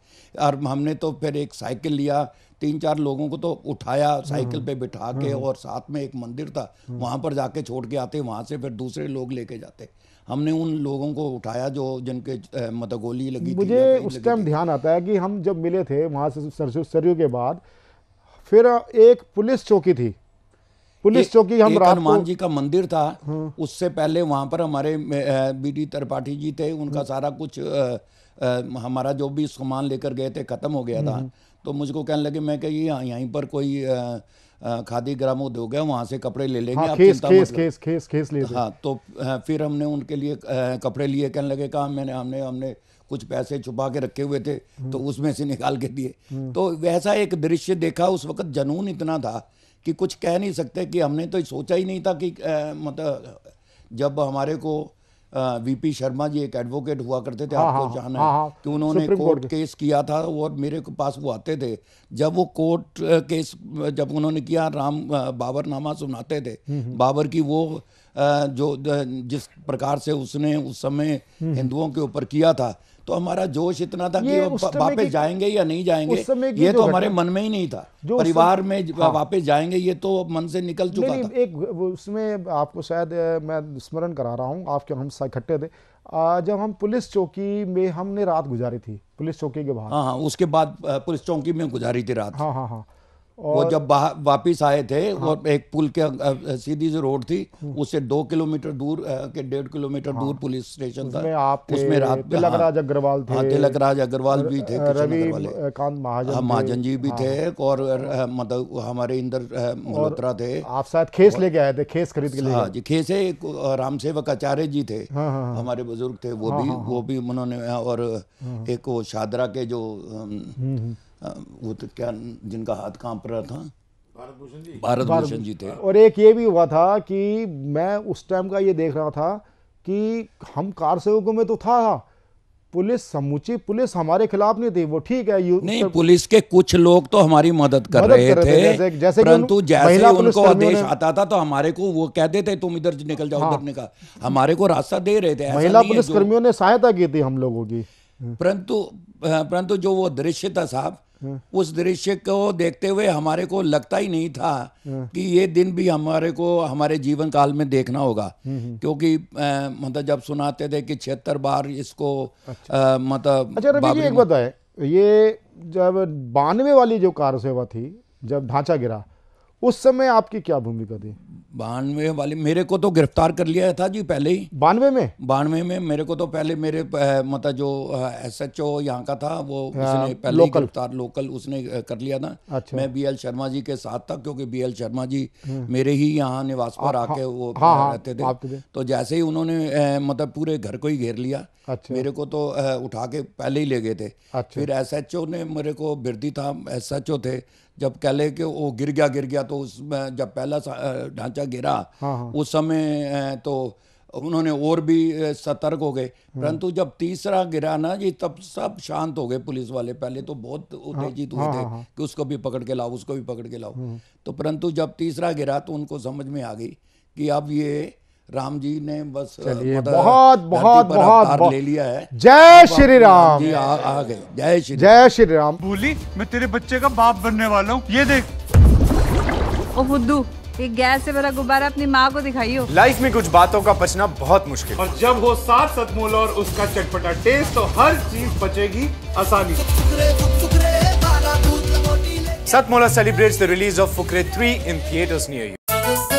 और हमने तो फिर एक साइकिल लिया तीन चार लोगों को तो उठाया हम्म, साइकिल पे बिठा के हम्म। और साथ में एक मंदिर था हम्म। वहाँ पर जाके छोड़ के आते वहाँ से फिर दूसरे लोग लेके जाते हमने उन लोगों को उठाया जो जिनके मतगोली लगी मुझे उस टाइम ध्यान आता है कि हम जब मिले थे वहाँ से सरयू के बाद फिर एक पुलिस चौकी थी पुलिस चौकी हम हनुमान जी का मंदिर था उससे पहले वहाँ पर हमारे बी डी त्रिपाठी जी थे उनका सारा कुछ हमारा जो भी सामान लेकर गए थे खत्म हो गया था तो मुझको कहने लगे मैं कह यहाँ यहीं पर कोई खादी ग्राम उद्योग है वहाँ से कपड़े ले लेंगे हाँ, आप खेस, खेस, खेस, खेस, खेस ले हाँ तो फिर हमने उनके लिए कपड़े लिए कहने लगे कहा मैंने हमने हमने कुछ पैसे छुपा के रखे हुए थे हम्म। तो उसमें से निकाल के दिए हम्म। तो वैसा एक दृश्य देखा उस वक्त जनून इतना था कि कुछ कह नहीं सकते कि हमने तो सोचा ही नहीं था कि मतलब जब हमारे को वीपी शर्मा जी एक एडवोकेट हुआ करते थे हाँ, आपको हाँ, जाना हाँ, है हाँ, कि उन्होंने कोर्ट केस किया था और मेरे पास वो आते थे जब वो कोर्ट केस जब उन्होंने किया राम बाबर नामा सुनाते थे हम्म, हम्म। बाबर की वो जो जिस प्रकार से उसने उस समय हम्म, हिंदुओं के ऊपर किया था तो हमारा जोश इतना था कि वापस जाएंगे या नहीं जाएंगे ये तो हमारे मन में ही नहीं था परिवार में हाँ। वापस जाएंगे ये तो मन से निकल चुका था एक उसमें आपको शायद मैं स्मरण करा रहा हूँ आपके हम इकट्ठे थे जब हम पुलिस चौकी में हमने रात गुजारी थी पुलिस चौकी के बाहर हाँ हाँ उसके बाद पुलिस चौकी में गुजारी थी रात हाँ हाँ हाँ और वो जब वापिस आए थे हाँ। और एक पुल के सीधी जो रोड थी हम्म। उससे दो किलोमीटर दूर के डेढ़ किलोमीटर हाँ। दूर पुलिस स्टेशन था आप उसमें रात तिलक हाँ, राज अग्रवाल हाँ, थे हाँ, तिलक राज अग्रवाल भी थे रवि कांत महाजन हाँ, महाजन जी भी हाँ, थे और मतलब हमारे इंदर मल्होत्रा थे आप साथ खेस लेके आए थे खेस खरीद के लिए हाँ जी खेस राम सेवक आचार्य जी थे हाँ, हाँ, हमारे बुजुर्ग थे वो भी वो भी उन्होंने और एक वो शादरा के जो हम्म, हम्म। वो तो क्या जिनका हाथ कांप रहा था भारत भूषण जी थे और एक ये भी हुआ था कि मैं उस टाइम का ये देख रहा था कि हम कार सेवकों में तो था पुलिस समूची पुलिस हमारे खिलाफ नहीं थी वो ठीक है यू नहीं पुलिस के कुछ लोग तो हमारी मदद कर, मदद रहे, कर थे, थे जैसे, परंतु जैसे उनको आदेश आता था तो हमारे को वो कहते थे तुम इधर निकल जाओ हाँ। का हमारे को रास्ता दे रहे थे महिला पुलिस कर्मियों ने सहायता की थी हम लोगों की परंतु परंतु जो वो दृश्य था साहब उस दृश्य को देखते हुए हमारे को लगता ही नहीं था कि ये दिन भी हमारे को हमारे जीवन काल में देखना होगा क्योंकि मतलब जब सुनाते थे कि छिहत्तर बार इसको अच्छा। मतलब अच्छा, एक बात है ये जब बानवे वाली जो कार सेवा थी जब ढांचा गिरा उस समय आपकी क्या भूमिका थी बानवे वाले मेरे को तो गिरफ्तार कर लिया था जी पहले ही बानवे में बानवे में मेरे को तो पहले मेरे मतलब जो एस एच ओ यहाँ का था वो हाँ, उसने पहले लोकल। गिरफ्तार लोकल उसने कर लिया था अच्छा। मैं बीएल शर्मा जी के साथ था क्योंकि बीएल शर्मा जी हम्म। मेरे ही यहाँ निवास पर हाँ, आके हाँ। वो रहते थे तो जैसे ही उन्होंने मतलब पूरे घर को ही घेर लिया अच्छा। मेरे को तो उठा के पहले ही ले गए थे अच्छा। फिर एस ने मेरे को बिरदी था एस थे जब कह ले कि वो गिर गया गिर गया तो उसमें जब पहला ढांचा गिरा हाँ हाँ। उस समय तो उन्होंने और भी सतर्क हो गए हाँ। परंतु जब तीसरा गिरा ना जी तब सब शांत हो गए पुलिस वाले पहले तो बहुत हाँ। उत्तेजित हाँ, हुए थे कि उसको भी पकड़ के लाओ उसको भी पकड़ के लाओ हम्म। तो परंतु जब तीसरा गिरा तो उनको समझ में आ गई कि अब ये राम जी ने बस चलिए बहुत बहुत बहुत ले लिया है जय श्री राम जी आ, आ गए जय श्री जय श्री राम बोली मैं तेरे बच्चे का बाप बनने वाला हूँ ये देख ओ बुद्धू एक गैस से भरा गुब्बारा अपनी माँ को दिखाइयो लाइफ में कुछ बातों का बचना बहुत मुश्किल और जब हो सात सतमोल और उसका चटपटा टेस्ट तो हर चीज बचेगी आसानी Satmola celebrate the release of Fukrey three in theatres near you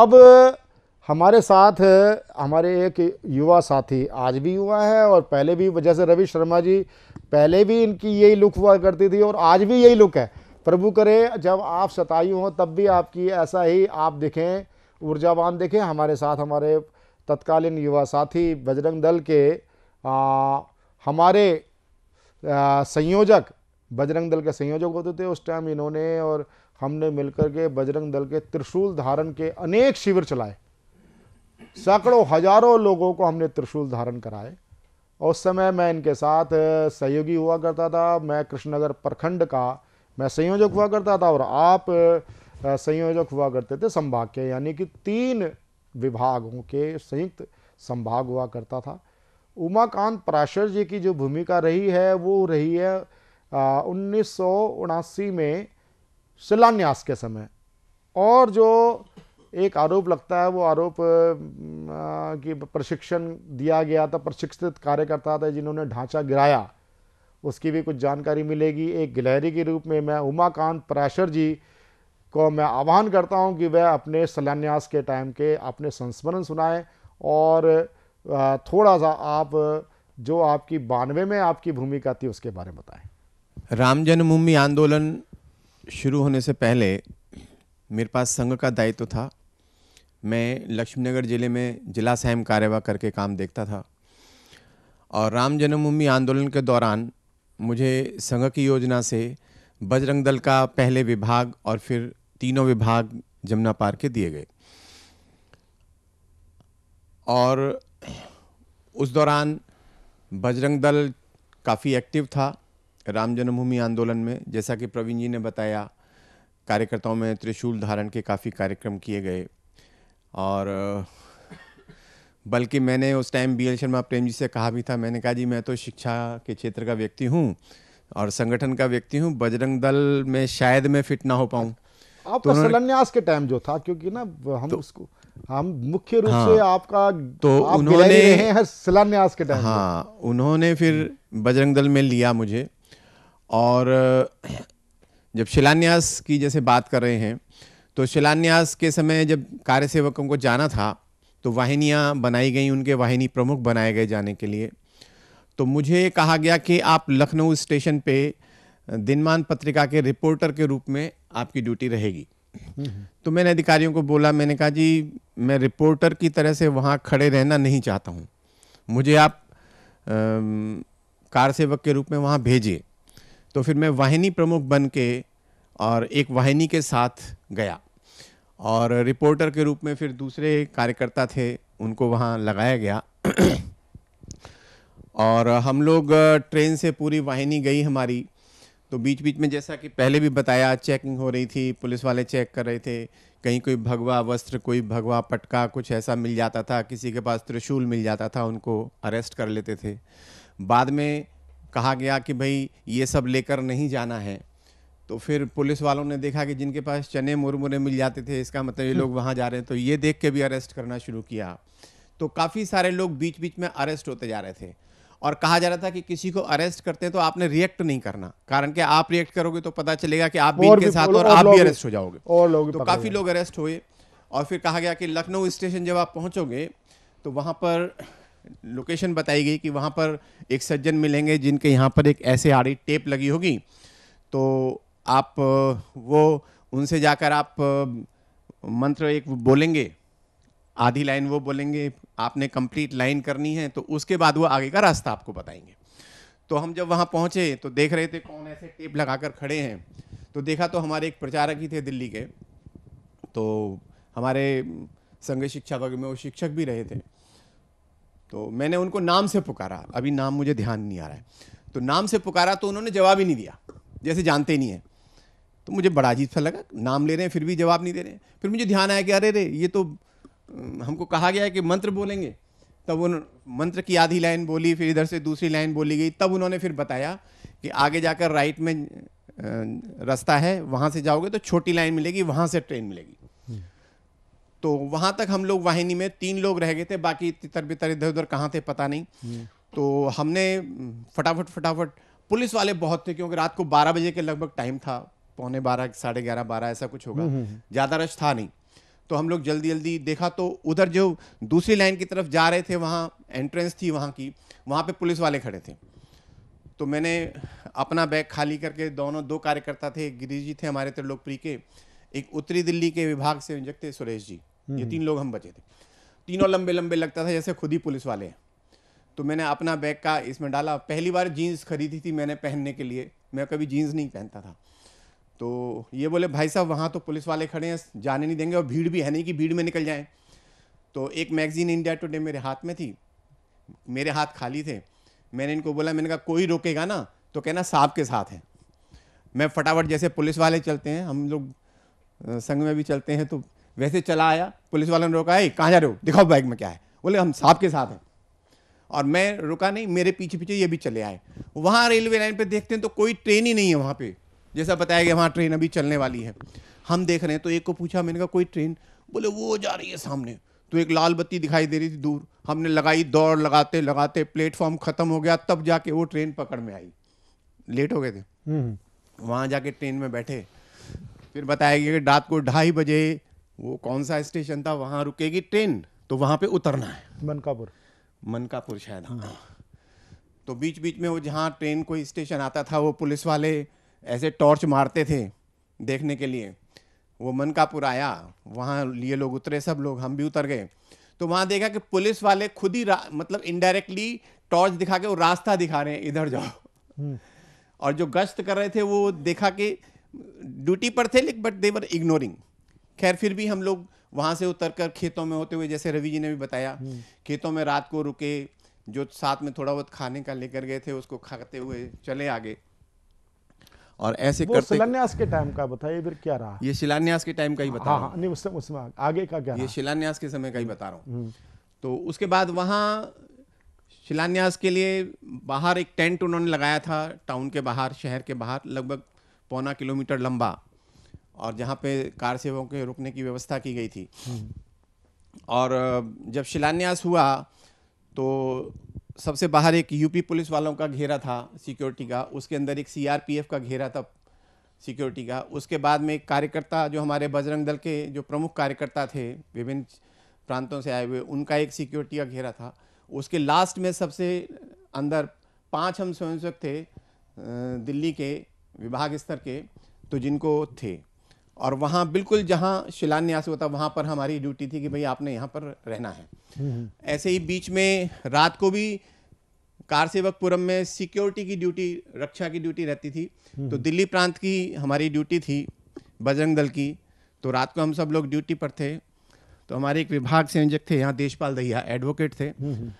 अब हमारे साथ हमारे एक युवा साथी आज भी युवा है और पहले भी जैसे रवि शर्मा जी पहले भी इनकी यही लुक हुआ करती थी और आज भी यही लुक है प्रभु करे जब आप सतायु हों तब भी आपकी ऐसा ही आप दिखें ऊर्जावान दिखें हमारे साथ हमारे तत्कालीन युवा साथी बजरंग दल के आ, हमारे आ, संयोजक बजरंग दल के संयोजक होते थे उस टाइम इन्होंने और हमने मिलकर के बजरंग दल के त्रिशूल धारण के अनेक शिविर चलाए सैकड़ों हजारों लोगों को हमने त्रिशूल धारण कराए उस समय मैं इनके साथ सहयोगी हुआ करता था मैं कृष्णनगर प्रखंड का मैं संयोजक हुआ करता था और आप संयोजक हुआ करते थे संभाग के यानी कि तीन विभागों के संयुक्त संभाग हुआ करता था उमाकांत पराशर जी की जो भूमिका रही है वो रही है उन्नीस में शिलान्यास के समय और जो एक आरोप लगता है वो आरोप कि प्रशिक्षण दिया गया था प्रशिक्षित कार्यकर्ता था जिन्होंने ढांचा गिराया उसकी भी कुछ जानकारी मिलेगी एक गिलहरी के रूप में मैं उमाकांत पराशर जी को मैं आह्वान करता हूं कि वह अपने शिलान्यास के टाइम के अपने संस्मरण सुनाएं और थोड़ा सा आप जो आपकी बानवे में आपकी भूमिका थी उसके बारे में बताएं राम जन्मभूमि आंदोलन शुरू होने से पहले मेरे पास संघ का दायित्व तो था मैं लक्ष्मीनगर ज़िले में जिला सहम कार्यवाह करके काम देखता था और राम जन्मभूमि आंदोलन के दौरान मुझे संघ की योजना से बजरंग दल का पहले विभाग और फिर तीनों विभाग जमुना पार के दिए गए और उस दौरान बजरंग दल काफ़ी एक्टिव था राम जन्मभूमि आंदोलन में जैसा कि प्रवीण जी ने बताया कार्यकर्ताओं में त्रिशूल धारण के काफ़ी कार्यक्रम किए गए और बल्कि मैंने उस time B L Sharma Prem ji से कहा भी था मैंने कहा जी मैं तो शिक्षा के क्षेत्र का व्यक्ति हूँ और संगठन का व्यक्ति हूँ बजरंग दल में शायद मैं फिट ना हो पाऊँ आपका तो शिलान्यास के टाइम जो था क्योंकि ना हम तो, उसको हम मुख्य रूप हाँ, से आपका तो आप उन्होंने शिलान्यास के टाइम हाँ उन्होंने फिर बजरंग दल में लिया मुझे और जब शिलान्यास की जैसे बात कर रहे हैं तो शिलान्यास के समय जब कार्य सेवकों को जाना था तो वाहिनियाँ बनाई गई उनके वाहिनी प्रमुख बनाए गए जाने के लिए तो मुझे कहा गया कि आप लखनऊ स्टेशन पे दिनमान पत्रिका के रिपोर्टर के रूप में आपकी ड्यूटी रहेगी तो मैंने अधिकारियों को बोला मैंने कहा जी मैं रिपोर्टर की तरह से वहाँ खड़े रहना नहीं चाहता हूँ मुझे आप आ, कार सेवक के रूप में वहाँ भेजिए तो फिर मैं वाहिनी प्रमुख बन के और एक वाहिनी के साथ गया और रिपोर्टर के रूप में फिर दूसरे कार्यकर्ता थे उनको वहाँ लगाया गया और हम लोग ट्रेन से पूरी वाहिनी गई हमारी तो बीच बीच में जैसा कि पहले भी बताया चेकिंग हो रही थी पुलिस वाले चेक कर रहे थे कहीं कोई भगवा वस्त्र कोई भगवा पटका कुछ ऐसा मिल जाता था किसी के पास त्रिशूल मिल जाता था उनको अरेस्ट कर लेते थे बाद में कहा गया कि भाई ये सब लेकर नहीं जाना है तो फिर पुलिस वालों ने देखा कि जिनके पास चने मुरमुरे मिल जाते थे इसका मतलब ये हम्म। लोग वहाँ जा रहे हैं तो ये देख के भी अरेस्ट करना शुरू किया तो काफ़ी सारे लोग बीच बीच में अरेस्ट होते जा रहे थे और कहा जा रहा था कि किसी को अरेस्ट करते हैं तो आपने रिएक्ट नहीं करना कारण कि आप रिएक्ट करोगे तो पता चलेगा कि आप भी इनके साथ और, और आप भी अरेस्ट हो जाओगे और लोग तो काफ़ी लोग अरेस्ट हुए और फिर कहा गया कि लखनऊ स्टेशन जब आप पहुँचोगे तो वहाँ पर लोकेशन बताई गई कि वहाँ पर एक सज्जन मिलेंगे जिनके यहाँ पर एक ऐसे आड़ी टेप लगी होगी तो आप वो उनसे जाकर आप मंत्र एक बोलेंगे आधी लाइन वो बोलेंगे आपने कंप्लीट लाइन करनी है तो उसके बाद वो आगे का रास्ता आपको बताएंगे तो हम जब वहाँ पहुँचे तो देख रहे थे कौन ऐसे टेप लगा कर खड़े हैं तो देखा तो हमारे एक प्रचारक ही थे दिल्ली के तो हमारे संघ शिक्षा वर्ग में वो शिक्षक भी रहे थे तो मैंने उनको नाम से पुकारा अभी नाम मुझे ध्यान नहीं आ रहा है तो नाम से पुकारा तो उन्होंने जवाब ही नहीं दिया जैसे जानते ही नहीं है तो मुझे बड़ा अजीब सा लगा नाम ले रहे हैं फिर भी जवाब नहीं दे रहे हैं फिर मुझे ध्यान आया कि अरे रे ये तो हमको कहा गया है कि मंत्र बोलेंगे तब उन मंत्र की आधी लाइन बोली फिर इधर से दूसरी लाइन बोली गई तब उन्होंने फिर बताया कि आगे जाकर राइट में रास्ता है वहाँ से जाओगे तो छोटी लाइन मिलेगी वहाँ से ट्रेन मिलेगी तो वहाँ तक हम लोग वाहिनी में तीन लोग रह गए थे बाकी तितर बितर इधर उधर कहाँ थे पता नहीं हम्म। तो हमने हम्म, फटाफट फटाफट पुलिस वाले बहुत थे क्योंकि रात को बारह बजे के लगभग टाइम था पौने बारह साढ़े ग्यारह बारह ऐसा कुछ होगा हम्म, ज़्यादा रश था नहीं तो हम लोग जल्दी जल्दी देखा तो उधर जो दूसरी लाइन की तरफ जा रहे थे वहाँ एंट्रेंस थी वहाँ की वहाँ पर पुलिस वाले खड़े थे तो मैंने अपना बैग खाली करके दोनों दो कार्यकर्ता थे गिरीश जी थे हमारे त्रिलोकप्री के एक उत्तरी दिल्ली के विभाग से इंजक थे सुरेश जी ये हम्म। तीन लोग हम बचे थे तीनों लंबे लंबे लगता था जैसे खुद ही पुलिस वाले हैं तो मैंने अपना बैग का इसमें डाला पहली बार जीन्स खरीदी थी मैंने पहनने के लिए मैं कभी जीन्स नहीं पहनता था तो ये बोले भाई साहब वहाँ तो पुलिस वाले खड़े हैं जाने नहीं देंगे और भीड़ भी है नहीं कि भीड़ में निकल जाएँ तो एक मैगज़ीन इंडिया टुडे मेरे हाथ में थी मेरे हाथ खाली थे मैंने इनको बोला मैंने कहा कोई रोकेगा ना तो कहना साहब के साथ है मैं फटाफट जैसे पुलिस वाले चलते हैं हम लोग संघ में भी चलते हैं तो वैसे चला आया पुलिस वालों ने रोका है कहाँ जा रहे हो दिखाओ बाइक में क्या है बोले हम साहब के साथ हैं और मैं रुका नहीं मेरे पीछे पीछे ये भी चले आए वहाँ रेलवे लाइन पर देखते हैं तो कोई ट्रेन ही नहीं है वहाँ पर जैसा बताया गया वहाँ ट्रेन अभी चलने वाली है हम देख रहे हैं तो एक को पूछा मैंने कहा कोई ट्रेन बोले वो जा रही है सामने तो एक लाल बत्ती दिखाई दे रही थी दूर हमने लगाई दौड़ लगाते लगाते प्लेटफॉर्म ख़त्म हो गया तब जाके वो ट्रेन पकड़ में आई लेट हो गए थे हम्म। वहाँ जाके ट्रेन में बैठे फिर बताया गया कि रात को ढाई बजे वो कौन सा स्टेशन था वहाँ रुकेगी ट्रेन तो वहाँ पे उतरना है मनकापुर मनकापुर शायद हाँ, हाँ। तो बीच बीच में वो जहाँ ट्रेन कोई स्टेशन आता था वो पुलिस वाले ऐसे टॉर्च मारते थे देखने के लिए वो मनकापुर आया वहाँ लिए लोग उतरे सब लोग हम भी उतर गए तो वहाँ देखा कि पुलिस वाले खुद ही मतलब इनडायरेक्टली टॉर्च दिखा के वो रास्ता दिखा रहे हैं इधर जाओ हम्म। और जो गश्त कर रहे थे वो देखा कि ड्यूटी पर थे बट दे वर इग्नोरिंग खैर फिर भी हम लोग वहाँ से उतर कर खेतों में होते हुए जैसे रवि जी ने भी बताया हम्म। खेतों में रात को रुके जो साथ में थोड़ा बहुत खाने का लेकर गए थे उसको खाते हुए चले आगे और ऐसे वो करते शिलान्यास के टाइम का बताइए फिर क्या रहा ये शिलान्यास के टाइम का ही बता हाँ, हाँ नहीं उसमें उसमें आगे का क्या ये शिलान्यास के समय का ही बता रहा हूँ हम्म, हम्म। तो उसके बाद वहाँ शिलान्यास के लिए बाहर एक टेंट उन्होंने लगाया था टाउन के बाहर शहर के बाहर लगभग पौना किलोमीटर लंबा और जहाँ पे कार सेवाओं के रुकने की व्यवस्था की गई थी हम्म। और जब शिलान्यास हुआ तो सबसे बाहर एक यूपी पुलिस वालों का घेरा था सिक्योरिटी का उसके अंदर एक सीआरपीएफ का घेरा था सिक्योरिटी का उसके बाद में एक कार्यकर्ता जो हमारे बजरंग दल के जो प्रमुख कार्यकर्ता थे विभिन्न प्रांतों से आए हुए उनका एक सिक्योरिटी का घेरा था उसके लास्ट में सबसे अंदर पांच हम स्वयंसेवक थे दिल्ली के विभाग स्तर के तो जिनको थे और वहाँ बिल्कुल जहाँ शिलान्यास हुआ था वहाँ पर हमारी ड्यूटी थी कि भाई आपने यहाँ पर रहना है ऐसे ही बीच में रात को भी कार सेवकपुरम में सिक्योरिटी की ड्यूटी रक्षा की ड्यूटी रहती थी तो दिल्ली प्रांत की हमारी ड्यूटी थी बजरंग दल की तो रात को हम सब लोग ड्यूटी पर थे तो हमारे एक विभाग संयोजक थे यहाँ देशपाल दहिया एडवोकेट थे हम्म।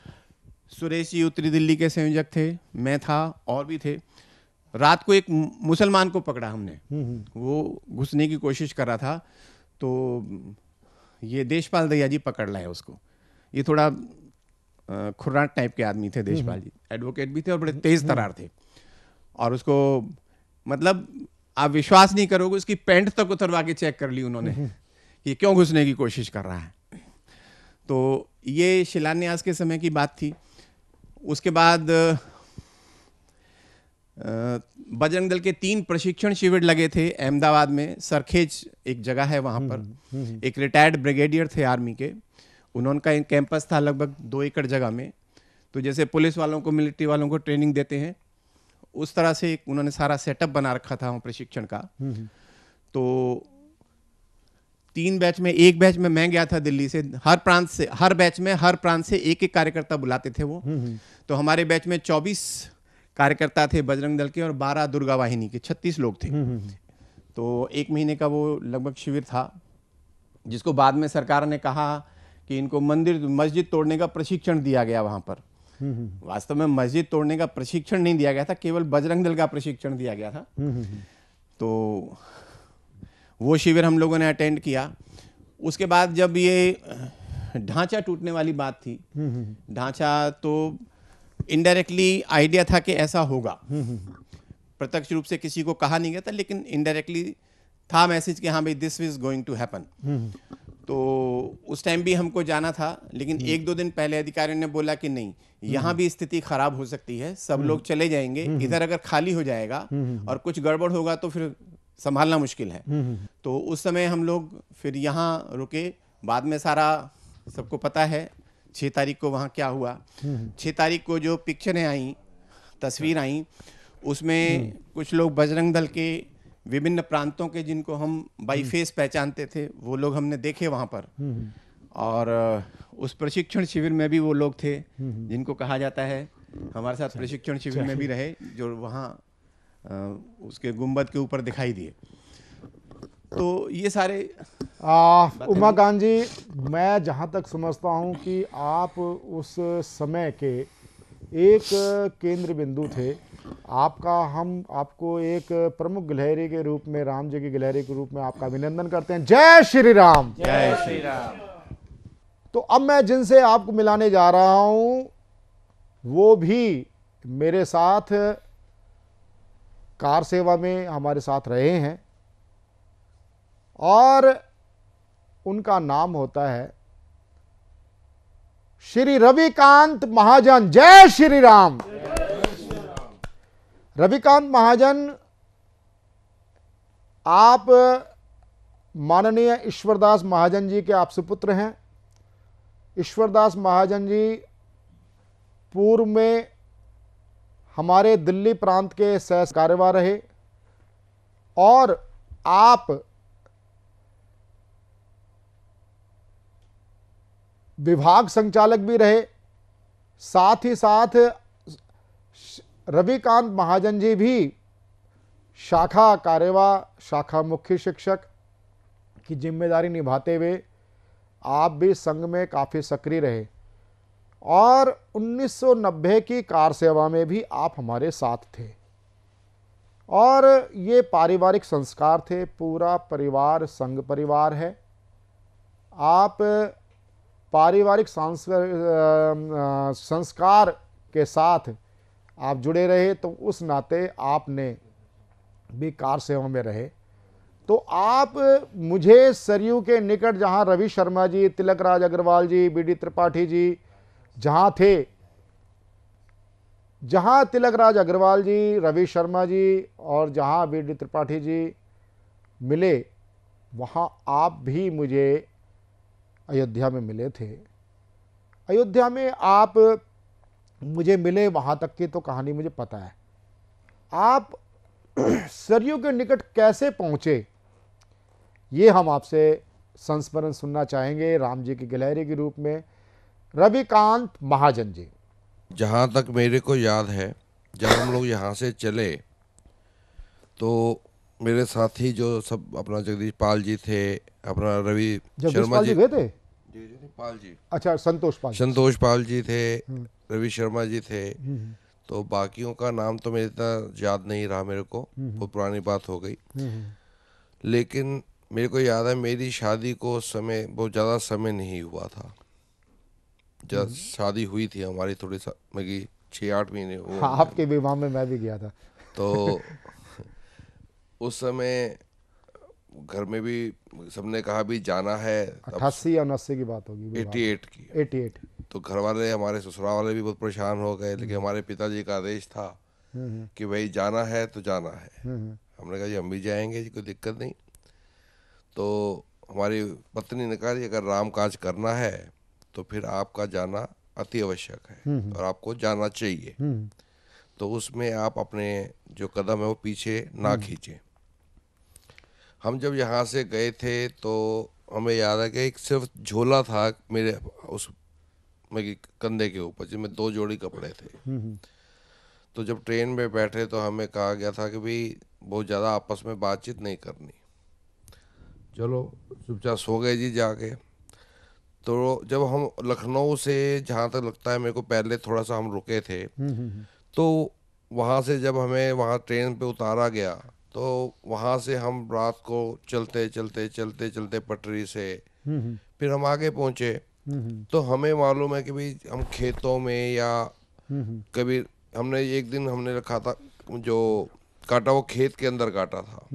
सुरेश जी उत्तरी दिल्ली के संयोजक थे मैं था और भी थे रात को एक मुसलमान को पकड़ा हमने हम्म, हम्म। वो घुसने की कोशिश कर रहा था तो ये देशपाल दैया जी पकड़ लाए उसको ये थोड़ा खुर्राट टाइप के आदमी थे हम्म, देशपाल जी एडवोकेट भी थे और बड़े तेज तरार थे और उसको मतलब आप विश्वास नहीं करोगे उसकी पैंट तक उतरवा के चेक कर ली उन्होंने कि क्यों घुसने की कोशिश कर रहा है तो ये शिलान्यास के समय की बात थी उसके बाद बजरंग दल के तीन प्रशिक्षण शिविर लगे थे अहमदाबाद में सरखेज एक जगह है वहाँ पर हम्म, हम्म, हम्म। एक रिटायर्ड ब्रिगेडियर थे आर्मी के उन्होंने कैंपस था लगभग दो एकड़ जगह में तो जैसे पुलिस वालों को मिलिट्री वालों को ट्रेनिंग देते हैं उस तरह से एक उन्होंने सारा सेटअप बना रखा था वहाँ प्रशिक्षण का तो तीन बैच में एक बैच में मैं गया था दिल्ली से हर प्रांत से हर बैच में हर प्रांत से एक एक कार्यकर्ता बुलाते थे वो तो हमारे बैच में चौबीस कार्यकर्ता थे बजरंग दल के और बारह दुर्गा वाहिनी के छत्तीस लोग थे हम्म, हम्म, हम्म। तो एक महीने का वो लगभग शिविर था जिसको बाद में सरकार ने कहा कि इनको मंदिर मस्जिद तोड़ने का प्रशिक्षण दिया गया वहाँ पर वास्तव में मस्जिद तोड़ने का प्रशिक्षण नहीं दिया गया था केवल बजरंग दल का प्रशिक्षण दिया गया था तो वो शिविर हम लोगों ने अटेंड किया उसके बाद जब ये ढांचा टूटने वाली बात थी ढांचा तो इनडायरेक्टली आइडिया था कि ऐसा होगा प्रत्यक्ष रूप से किसी को कहा नहीं गया था लेकिन इनडायरेक्टली था मैसेज कि हाँ भाई this is going to happen तो उस टाइम भी हमको जाना था लेकिन एक दो दिन पहले अधिकारियों ने बोला कि नहीं यहाँ भी स्थिति खराब हो सकती है सब लोग चले जाएंगे इधर अगर खाली हो जाएगा और कुछ गड़बड़ होगा तो फिर संभालना मुश्किल है तो उस समय हम लोग फिर यहाँ रुके बाद में सारा सबको पता है छः तारीख को वहाँ क्या हुआ छः तारीख को जो पिक्चरें आई तस्वीर अच्छा। आई उसमें हम्म। कुछ लोग बजरंग दल के विभिन्न प्रांतों के जिनको हम बाई फेस हम्म। पहचानते थे वो लोग हमने देखे वहाँ पर हम्म। और उस प्रशिक्षण शिविर में भी वो लोग थे जिनको कहा जाता है हमारे साथ अच्छा। प्रशिक्षण शिविर अच्छा। में भी रहे जो वहाँ उसके गुंबद के ऊपर दिखाई दिए तो ये सारे आ, उमा जी मैं जहाँ तक समझता हूँ कि आप उस समय के एक केंद्र बिंदु थे आपका हम आपको एक प्रमुख गिलहरी के रूप में राम जी की गिलहरी के रूप में आपका अभिनंदन करते हैं जय श्री राम जय श्री राम तो अब मैं जिनसे आपको मिलाने जा रहा हूँ वो भी मेरे साथ कार सेवा में हमारे साथ रहे हैं और उनका नाम होता है श्री रविकांत महाजन जय श्री राम रविकांत महाजन आप माननीय ईश्वरदास महाजन जी के आप सुपुत्र हैं ईश्वरदास महाजन जी पूर्व में हमारे दिल्ली प्रांत के सह कार्यवाह रहे और आप विभाग संचालक भी रहे साथ ही साथ रविकांत महाजन जी भी शाखा कार्यवाह शाखा मुख्य शिक्षक की जिम्मेदारी निभाते हुए आप भी संघ में काफ़ी सक्रिय रहे और 1990 की कार सेवा में भी आप हमारे साथ थे और ये पारिवारिक संस्कार थे पूरा परिवार संघ परिवार है आप पारिवारिक संस्कार संस्कार के साथ आप जुड़े रहे तो उस नाते आपने भी कार सेवा में रहे तो आप मुझे सरयू के निकट जहाँ रवि शर्मा जी तिलक राज अग्रवाल जी बी डी त्रिपाठी जी जहाँ थे जहाँ तिलक राज अग्रवाल जी रवि शर्मा जी और जहाँ बी डी त्रिपाठी जी मिले वहाँ आप भी मुझे अयोध्या में मिले थे अयोध्या में आप मुझे मिले वहाँ तक की तो कहानी मुझे पता है आप सरयू के निकट कैसे पहुँचे ये हम आपसे संस्मरण सुनना चाहेंगे राम जी की गलहरी के रूप में रविकांत महाजन जी जहाँ तक मेरे को याद है जब हम लोग यहाँ से चले तो मेरे साथी जो सब अपना जगदीश पाल जी थे अपना रवि शर्मा जी गए थे पाल जी अच्छा संतोष पाल संतोष पाल जी थे हम्म। रवि शर्मा जी थे हम्म, हम्म। तो बाकियों का नाम तो मेरे इतना याद नहीं रहा मेरे को वो पुरानी बात हो गई लेकिन मेरे को याद है मेरी शादी को समय बहुत ज़्यादा समय नहीं हुआ था जब शादी हुई थी हमारी थोड़ी सा मेरी छः आठ महीने हाँ, आपके विवाह में मैं भी गया था तो उस समय घर में भी सबने कहा भी जाना है अट्ठासी या उनासी की बात होगी एटी एट की एटी एट तो घर वाले हमारे ससुराल वाले भी बहुत परेशान हो गए लेकिन हम्म। हमारे पिताजी का आदेश था हम्म, हम्म। कि भाई जाना है तो जाना है हमने कहा जी हम भी जाएंगे जी कोई दिक्कत नहीं तो हमारी पत्नी ने कहा अगर राम काज करना है तो फिर आपका जाना अति आवश्यक है और आपको जाना चाहिए तो उसमें आप अपने जो कदम है वो पीछे ना खींचें हम जब यहाँ से गए थे तो हमें याद है कि एक सिर्फ झोला था मेरे उस मेरे कंधे के ऊपर जिसमें दो जोड़ी कपड़े थे हम्म, हम्म। तो जब ट्रेन में बैठे तो हमें कहा गया था कि भाई बहुत ज़्यादा आपस में बातचीत नहीं करनी चलो चुपचाप सो गए जी जाके तो जब हम लखनऊ से जहाँ तक लगता है मेरे को पहले थोड़ा सा हम रुके थे हम्म, तो वहाँ से जब हमें वहाँ ट्रेन पे उतारा गया तो वहां से हम रात को चलते चलते चलते चलते पटरी से हम्म, हम्म। फिर हम आगे पहुंचे हम्म, तो हमें मालूम है कि भाई हम खेतों में या कभी हमने एक दिन हमने रखा था जो काटा वो खेत के अंदर काटा था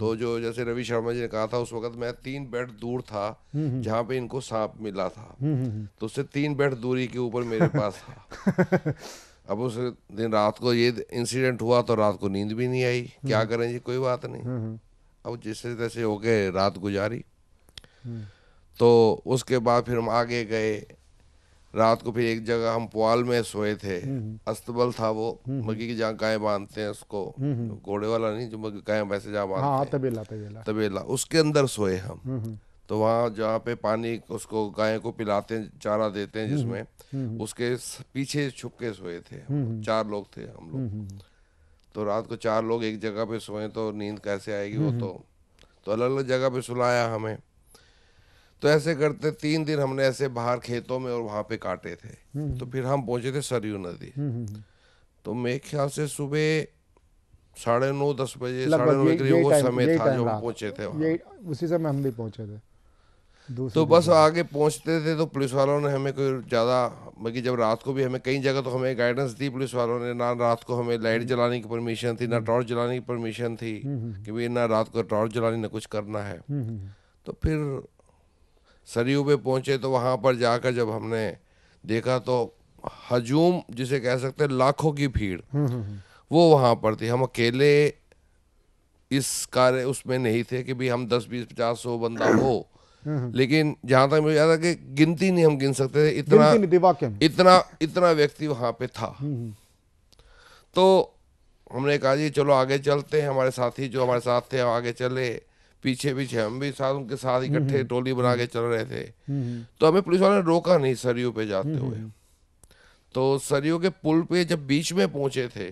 तो जो जैसे रवि शर्मा जी ने कहा था उस वक्त मैं तीन बेड दूर था जहाँ पे इनको सांप मिला था तो उससे तीन बेड दूरी के ऊपर मेरे पास था अब उस दिन रात को ये इंसिडेंट हुआ तो रात को नींद भी नहीं आई हम्म। क्या करें जी कोई बात नहीं हम्म, हम्म। अब जैसे तैसे हो गए रात गुजारी तो उसके बाद फिर हम आगे गए रात को फिर एक जगह हम पुआल में सोए थे अस्तबल था वो मगी की जहाँ गाय बांधते हैं उसको घोड़े वाला नहीं जो गाय वैसे जहाँ हाँ, बांधते हाँ, तबेला तबेला तबेला उसके अंदर सोए हम तो वहाँ जहाँ पे पानी उसको गाय को पिलाते हैं चारा देते हैं हम्म, जिसमें हम्म, हम्म। उसके पीछे छुप के सोए थे चार लोग थे हम लोग तो रात को चार लोग एक जगह पे सोए तो नींद कैसे आएगी वो तो तो अलग अलग जगह पे सुलाया हमें तो ऐसे करते तीन दिन हमने ऐसे बाहर खेतों में और वहाँ पे काटे थे तो फिर हम पहुंचे थे सरयू नदी तो मेरे ख्याल से सुबह साढ़े नौ दस बजे साढ़े नौ बजे वो समय था जो हम पहुंचे थे उसी समय हम भी पहुंचे थे तो बस आगे पहुंचते थे तो पुलिस वालों ने हमें कोई ज़्यादा बल्कि मतलब जब रात को भी हमें कई जगह तो हमें गाइडेंस दी पुलिस वालों ने ना रात को हमें लाइट हम्म। जलाने की परमिशन थी ना टॉर्च हम्म। जलाने की परमिशन थी हम्म, कि भाई ना रात को टॉर्च जलानी ना कुछ करना है तो फिर सरयू पे पहुंचे तो वहाँ पर जाकर जब हमने देखा तो हजूम जिसे कह सकते हैं लाखों की भीड़ वो वहाँ पर थी हम अकेले इस कार्य उसमें नहीं थे कि भाई हम दस बीस पचास सौ बंदा हो लेकिन जहां तक मुझे याद है कि गिनती नहीं हम गिन सकते थे इतना इतना इतना व्यक्ति वहां पे था हम्म, हम्म। तो हमने कहा जी चलो आगे चलते हैं हमारे साथी जो हमारे साथ थे आगे चले पीछे पीछे हम भी साथ उनके साथ हम्म, इकट्ठे टोली बना के चल रहे थे तो हमें पुलिस वाले ने रोका नहीं सरयू पे जाते हुए तो सरयू के पुल पे जब बीच में पहुंचे थे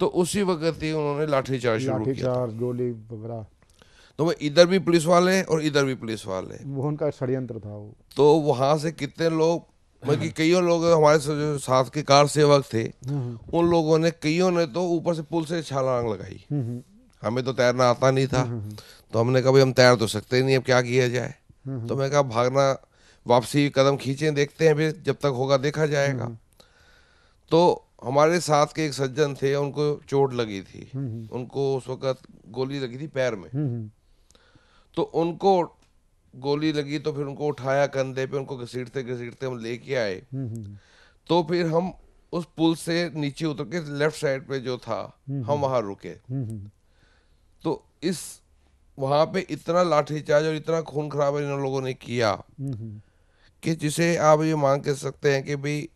तो उसी वक्त ही उन्होंने लाठीचार्ज शुरू किया गोली वगैरह तो वो इधर भी पुलिस वाले और इधर भी पुलिस वाले वो उनका षडयंत्र था वो तो वहाँ से कितने लोग बल्कि कईयों लोग हमारे साथ के कार सेवक थे हम्म, हम्म। उन लोगों ने कईयों ने तो ऊपर से पुल से छलांग लगाई हम्म, हमें तो तैरना आता नहीं था तो हमने कहा भाई हम तैर तो सकते नहीं अब क्या किया जाए तो मैं कहा भागना वापसी कदम खींचे देखते हैं फिर जब तक होगा देखा जाएगा तो हमारे साथ के एक सज्जन थे उनको चोट लगी थी उनको उस वक्त गोली लगी थी पैर में तो उनको गोली लगी तो फिर उनको उठाया कंधे पे उनको घसीटते घसीटते हम लेके आए हम्म, हम्म, हम्म। तो फिर हम उस पुल से नीचे उतर के लेफ्ट साइड पे जो था हम वहां रुके तो इस वहां पे इतना लाठीचार्ज और इतना खून खराब इन लोगों ने किया कि जिसे आप ये मांग कर सकते हैं कि भाई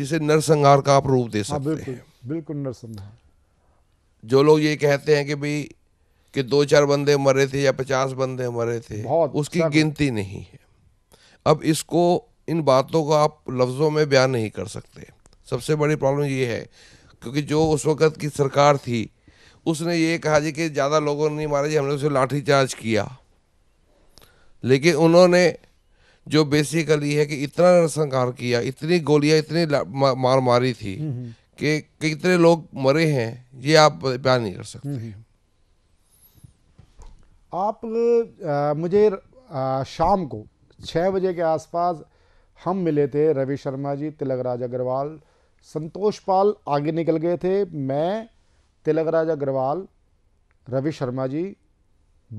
जिसे नरसंहार का आप रूप दे हाँ, सकते हैं बिल्कुल नरसंहार जो लोग ये कहते हैं कि भाई कि दो चार बंदे मरे थे या पचास बंदे मरे थे उसकी गिनती नहीं है अब इसको इन बातों को आप लफ्ज़ों में बयान नहीं कर सकते सबसे बड़ी प्रॉब्लम ये है क्योंकि जो उस वक़्त की सरकार थी उसने ये कहा जी कि ज़्यादा लोगों ने नहीं मारा जी हमने उसे लाठीचार्ज किया लेकिन उन्होंने जो बेसिकली है कि इतना नरसंहार किया इतनी गोलियां इतनी मार मारी थी हम्म, हम्म। कि कितने लोग मरे हैं ये आप बयान नहीं कर सकते आप आ, मुझे आ, शाम को छः बजे के आसपास हम मिले थे रवि शर्मा जी तिलक राज अग्रवाल संतोष पाल आगे निकल गए थे मैं तिलक राज अग्रवाल रवि शर्मा जी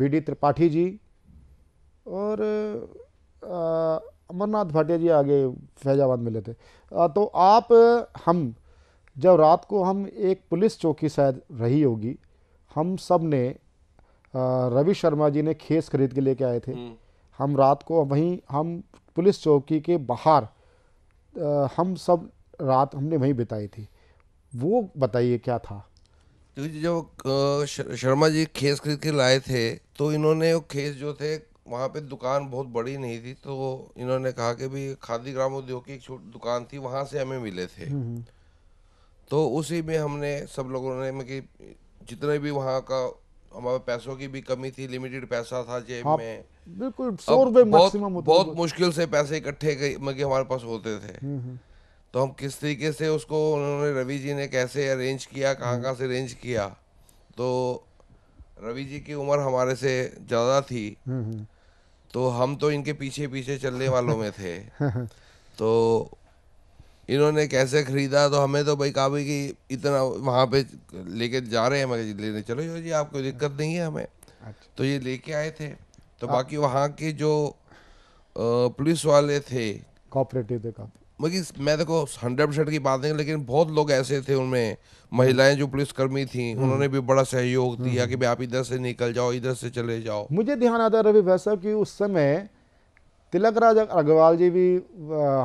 बी डी त्रिपाठी जी और अमरनाथ भाटिया जी आगे फैजाबाद मिले थे आ, तो आप हम जब रात को हम एक पुलिस चौकी शायद रही होगी हम सब ने रवि शर्मा जी ने खेस खरीद के लेके आए थे हम्म। हम रात को वहीं हम पुलिस चौकी के बाहर हम सब रात हमने वहीं बिताई थी वो बताइए क्या था क्योंकि जब शर्मा जी खेस खरीद के लाए थे तो इन्होंने वो खेस जो थे वहाँ पे दुकान बहुत बड़ी नहीं थी तो इन्होंने कहा कि भी खादी ग्राम उद्योग की एक छोटी दुकान थी वहाँ से हमें मिले थे हम्म, हम्म। तो उसी में हमने सब लोगों ने मतलब कि जितने भी वहाँ का हमारे पैसों की भी कमी थी लिमिटेड पैसा था जेब हाँ, में बिल्कुल सौ रुपए मैक्सिमम बहुत मुश्किल से पैसे इकट्ठे मतलब हमारे पास होते थे हम्म, हम्म। तो हम किस तरीके से उसको उन्होंने रवि जी ने कैसे अरेंज किया कहाँ कहाँ हम्म। से अरेंज किया तो रवि जी की उम्र हमारे से ज़्यादा थी तो हम तो इनके पीछे पीछे चलने वालों में थे तो इन्होंने कैसे ख़रीदा तो हमें तो भाई कहा की इतना वहाँ पे लेके जा रहे हैं मगर लेने चलो जी आपको दिक्कत नहीं है हमें अच्छा। तो ये लेके आए थे तो बाकी वहाँ के जो पुलिस वाले थे कॉपरेटिव थे काफी मगर मैं देखो हंड्रेड परसेंट की बात नहीं लेकिन बहुत लोग ऐसे थे उनमें महिलाएं जो पुलिसकर्मी थी हम्म। उन्होंने भी बड़ा सहयोग हम्म। दिया कि आप इधर से निकल जाओ इधर से चले जाओ मुझे ध्यान आता है रवि वैसा कि उस समय तिलक राज अग्रवाल जी भी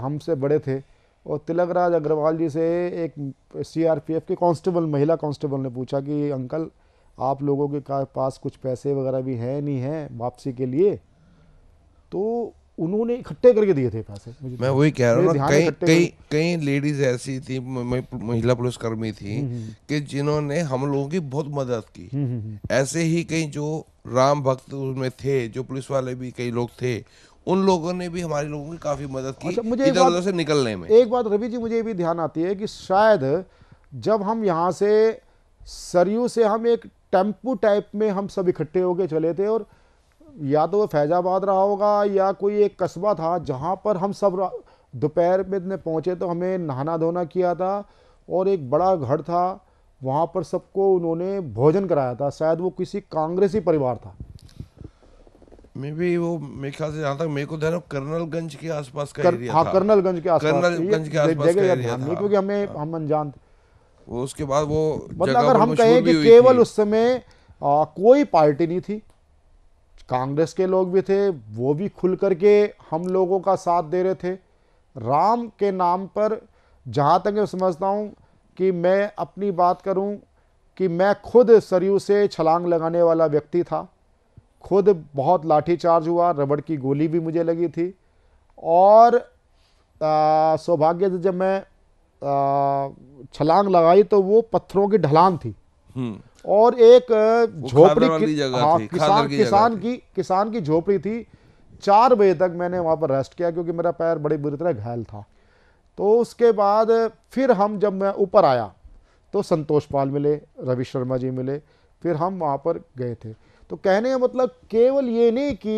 हमसे बड़े थे और तिलक राज अग्रवाल जी से एक सीआरपीएफ के कांस्टेबल महिला कांस्टेबल ने पूछा कि अंकल आप लोगों के पास कुछ पैसे वगैरह भी हैं नहीं हैं वापसी के लिए तो उन्होंने इकट्ठे करके दिए थे पैसे मुझे मैं वही कह रहा हूँ कई कई कई लेडीज ऐसी थी महिला पुलिसकर्मी थी हम्म, हम्म। कि जिन्होंने हम लोगों की बहुत मदद की हम्म, ऐसे ही कई जो राम भक्त उसमें थे जो पुलिस वाले भी कई लोग थे उन लोगों ने भी हमारे लोगों की काफ़ी मदद की अच्छा, मुझे इधर उधर से निकलने में एक बात रवि जी मुझे ये भी ध्यान आती है कि शायद जब हम यहाँ से सरयू से हम एक टेम्पू टाइप में हम सब इकट्ठे होके चले थे और या तो वो फैजाबाद रहा होगा या कोई एक कस्बा था जहाँ पर हम सब दोपहर में इतने पहुँचे तो हमें नहाना धोना किया था और एक बड़ा घर था वहाँ पर सबको उन्होंने भोजन कराया था शायद वो किसी कांग्रेसी परिवार था मे भी वो मेरे ख्याल से तक मेरे को ध्यान कर्नलगंज के आसपास का कर, एरिया हाँ, था कर्नलगंज के आसपास कर्नलगंज के आसपास का एरिया था क्योंकि हमें हाँ। हम अनजान थे वो उसके बाद वो मतलब अगर हम कहें कि केवल उस समय कोई पार्टी नहीं थी कांग्रेस के लोग भी थे वो भी खुल करके हम लोगों का साथ दे रहे थे राम के नाम पर जहाँ तक मैं समझता हूँ कि मैं अपनी बात करूँ कि मैं खुद सरयू से छलांग लगाने वाला व्यक्ति था खुद बहुत लाठी चार्ज हुआ रबड़ की गोली भी मुझे लगी थी और सौभाग्य से जब मैं छलांग लगाई तो वो पत्थरों की ढलान थी हम्म। और एक झोपड़ी कि, हाँ, किसान की किसान की किसान की झोपड़ी थी चार बजे तक मैंने वहाँ पर रेस्ट किया क्योंकि मेरा पैर बड़ी बुरी तरह घायल था तो उसके बाद फिर हम जब मैं ऊपर आया तो संतोष पाल मिले रवि शर्मा जी मिले फिर हम वहाँ पर गए थे तो कहने का मतलब केवल ये नहीं कि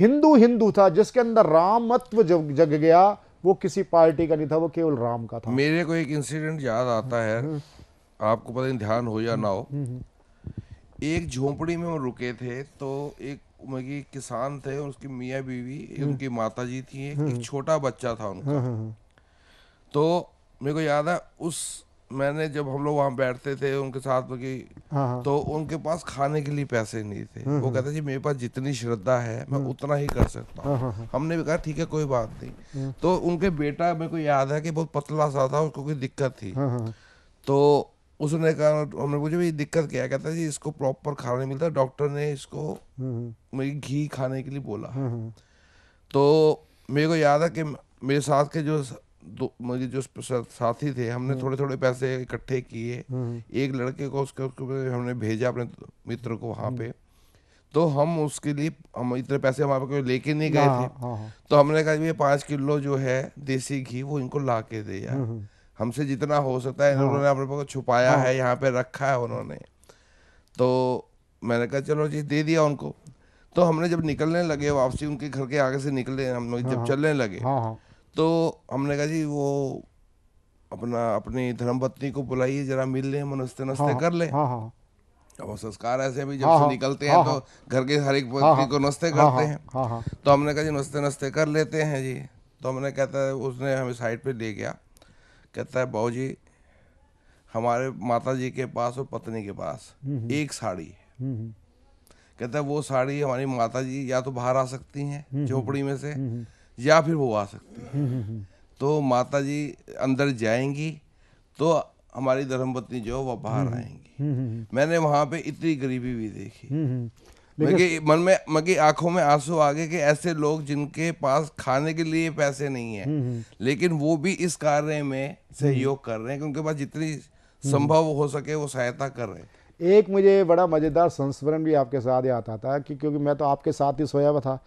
हिंदू हिंदू था जिसके अंदर रामत्व जग, जग गया वो किसी पार्टी का नहीं था वो केवल राम का था मेरे को एक इंसिडेंट याद आता है हम्म, हम्म। आपको पता नहीं ध्यान हो या ना हो हम्म, एक झोपड़ी में वो रुके थे तो एक उम्र मतलब किसान थे और उसकी मियाँ बीवी उनकी माता जी थी एक छोटा बच्चा था उनका तो मेरे को याद है उस मैंने जब हम लोग वहाँ बैठते थे उनके साथ में कि हाँ।, हाँ। तो उनके पास खाने के लिए पैसे नहीं थे हम्म, वो हम्म। कहते जी मेरे पास जितनी श्रद्धा है मैं हम्म। उतना ही कर सकता हूँ हाँ, हाँ, हमने भी कहा ठीक है कोई बात नहीं तो उनके बेटा मेरे को याद है कि बहुत पतला सा था उसको कोई दिक्कत थी तो उसने कहा हमने पूछा भाई दिक्कत क्या है कहता जी इसको प्रॉपर खाना नहीं मिलता डॉक्टर ने इसको मेरी घी खाने के लिए बोला तो मेरे को याद है कि मेरे साथ के जो दो मुझे मतलब जो साथी थे हमने हम्म। थोड़े थोड़े पैसे इकट्ठे किए हम्म। एक लड़के को उसके उसके हमने भेजा अपने मित्र को वहाँ पे हम्म। तो हम उसके लिए हम इतने पैसे हमारे कोई लेके नहीं गए हाँ, थे हाँ, हाँ। तो हमने कहा ये पाँच किलो जो है देसी घी वो इनको ला के दे यार हमसे जितना हो सकता है इन्होंने अपने पास छुपाया है यहाँ पे रखा है उन्होंने तो मैंने कहा चलो जी दे दिया उनको तो हमने जब निकलने लगे वापसी उनके घर के आगे से निकले हम जब चलने लगे हाँ। तो हमने कहा जी वो अपना अपनी धर्मपत्नी को बुलाइए जरा मिल ले मनस्ते नस्ते हाँ, हाँ, कर ले हाँ, हाँ, संस्कार ऐसे भी जब हाँ, से हाँ। निकलते हैं हाँ, तो घर के हर एक व्यक्ति को नस्ते करते हैं तो हमने कहा जी नस्ते नस्ते कर लेते हैं जी तो हमने कहता है उसने हमें साइड पे ले गया कहता है बाबू जी हमारे माता जी के पास और पत्नी के पास हम्म, हम्म। एक साड़ी हम्म, कहता है वो साड़ी हमारी माता जी या तो बाहर आ सकती हैं झोपड़ी में से या फिर वो आ सकती है तो माता जी अंदर जाएंगी तो हमारी धर्मपत्नी जो वो बाहर हम्म, हम्म, आएंगी हम्म, मैंने वहाँ पे इतनी गरीबी भी देखी मगे मन में मगे आंखों में आंसू आ गए कि ऐसे लोग जिनके पास खाने के लिए पैसे नहीं है लेकिन वो भी इस कार्य में सहयोग कर रहे हैं उनके पास जितनी संभव हो सके वो सहायता कर रहे हैं एक मुझे बड़ा मज़ेदार संस्मरण भी आपके साथ याद आता है कि क्योंकि मैं तो आपके साथ ही सोया हुआ था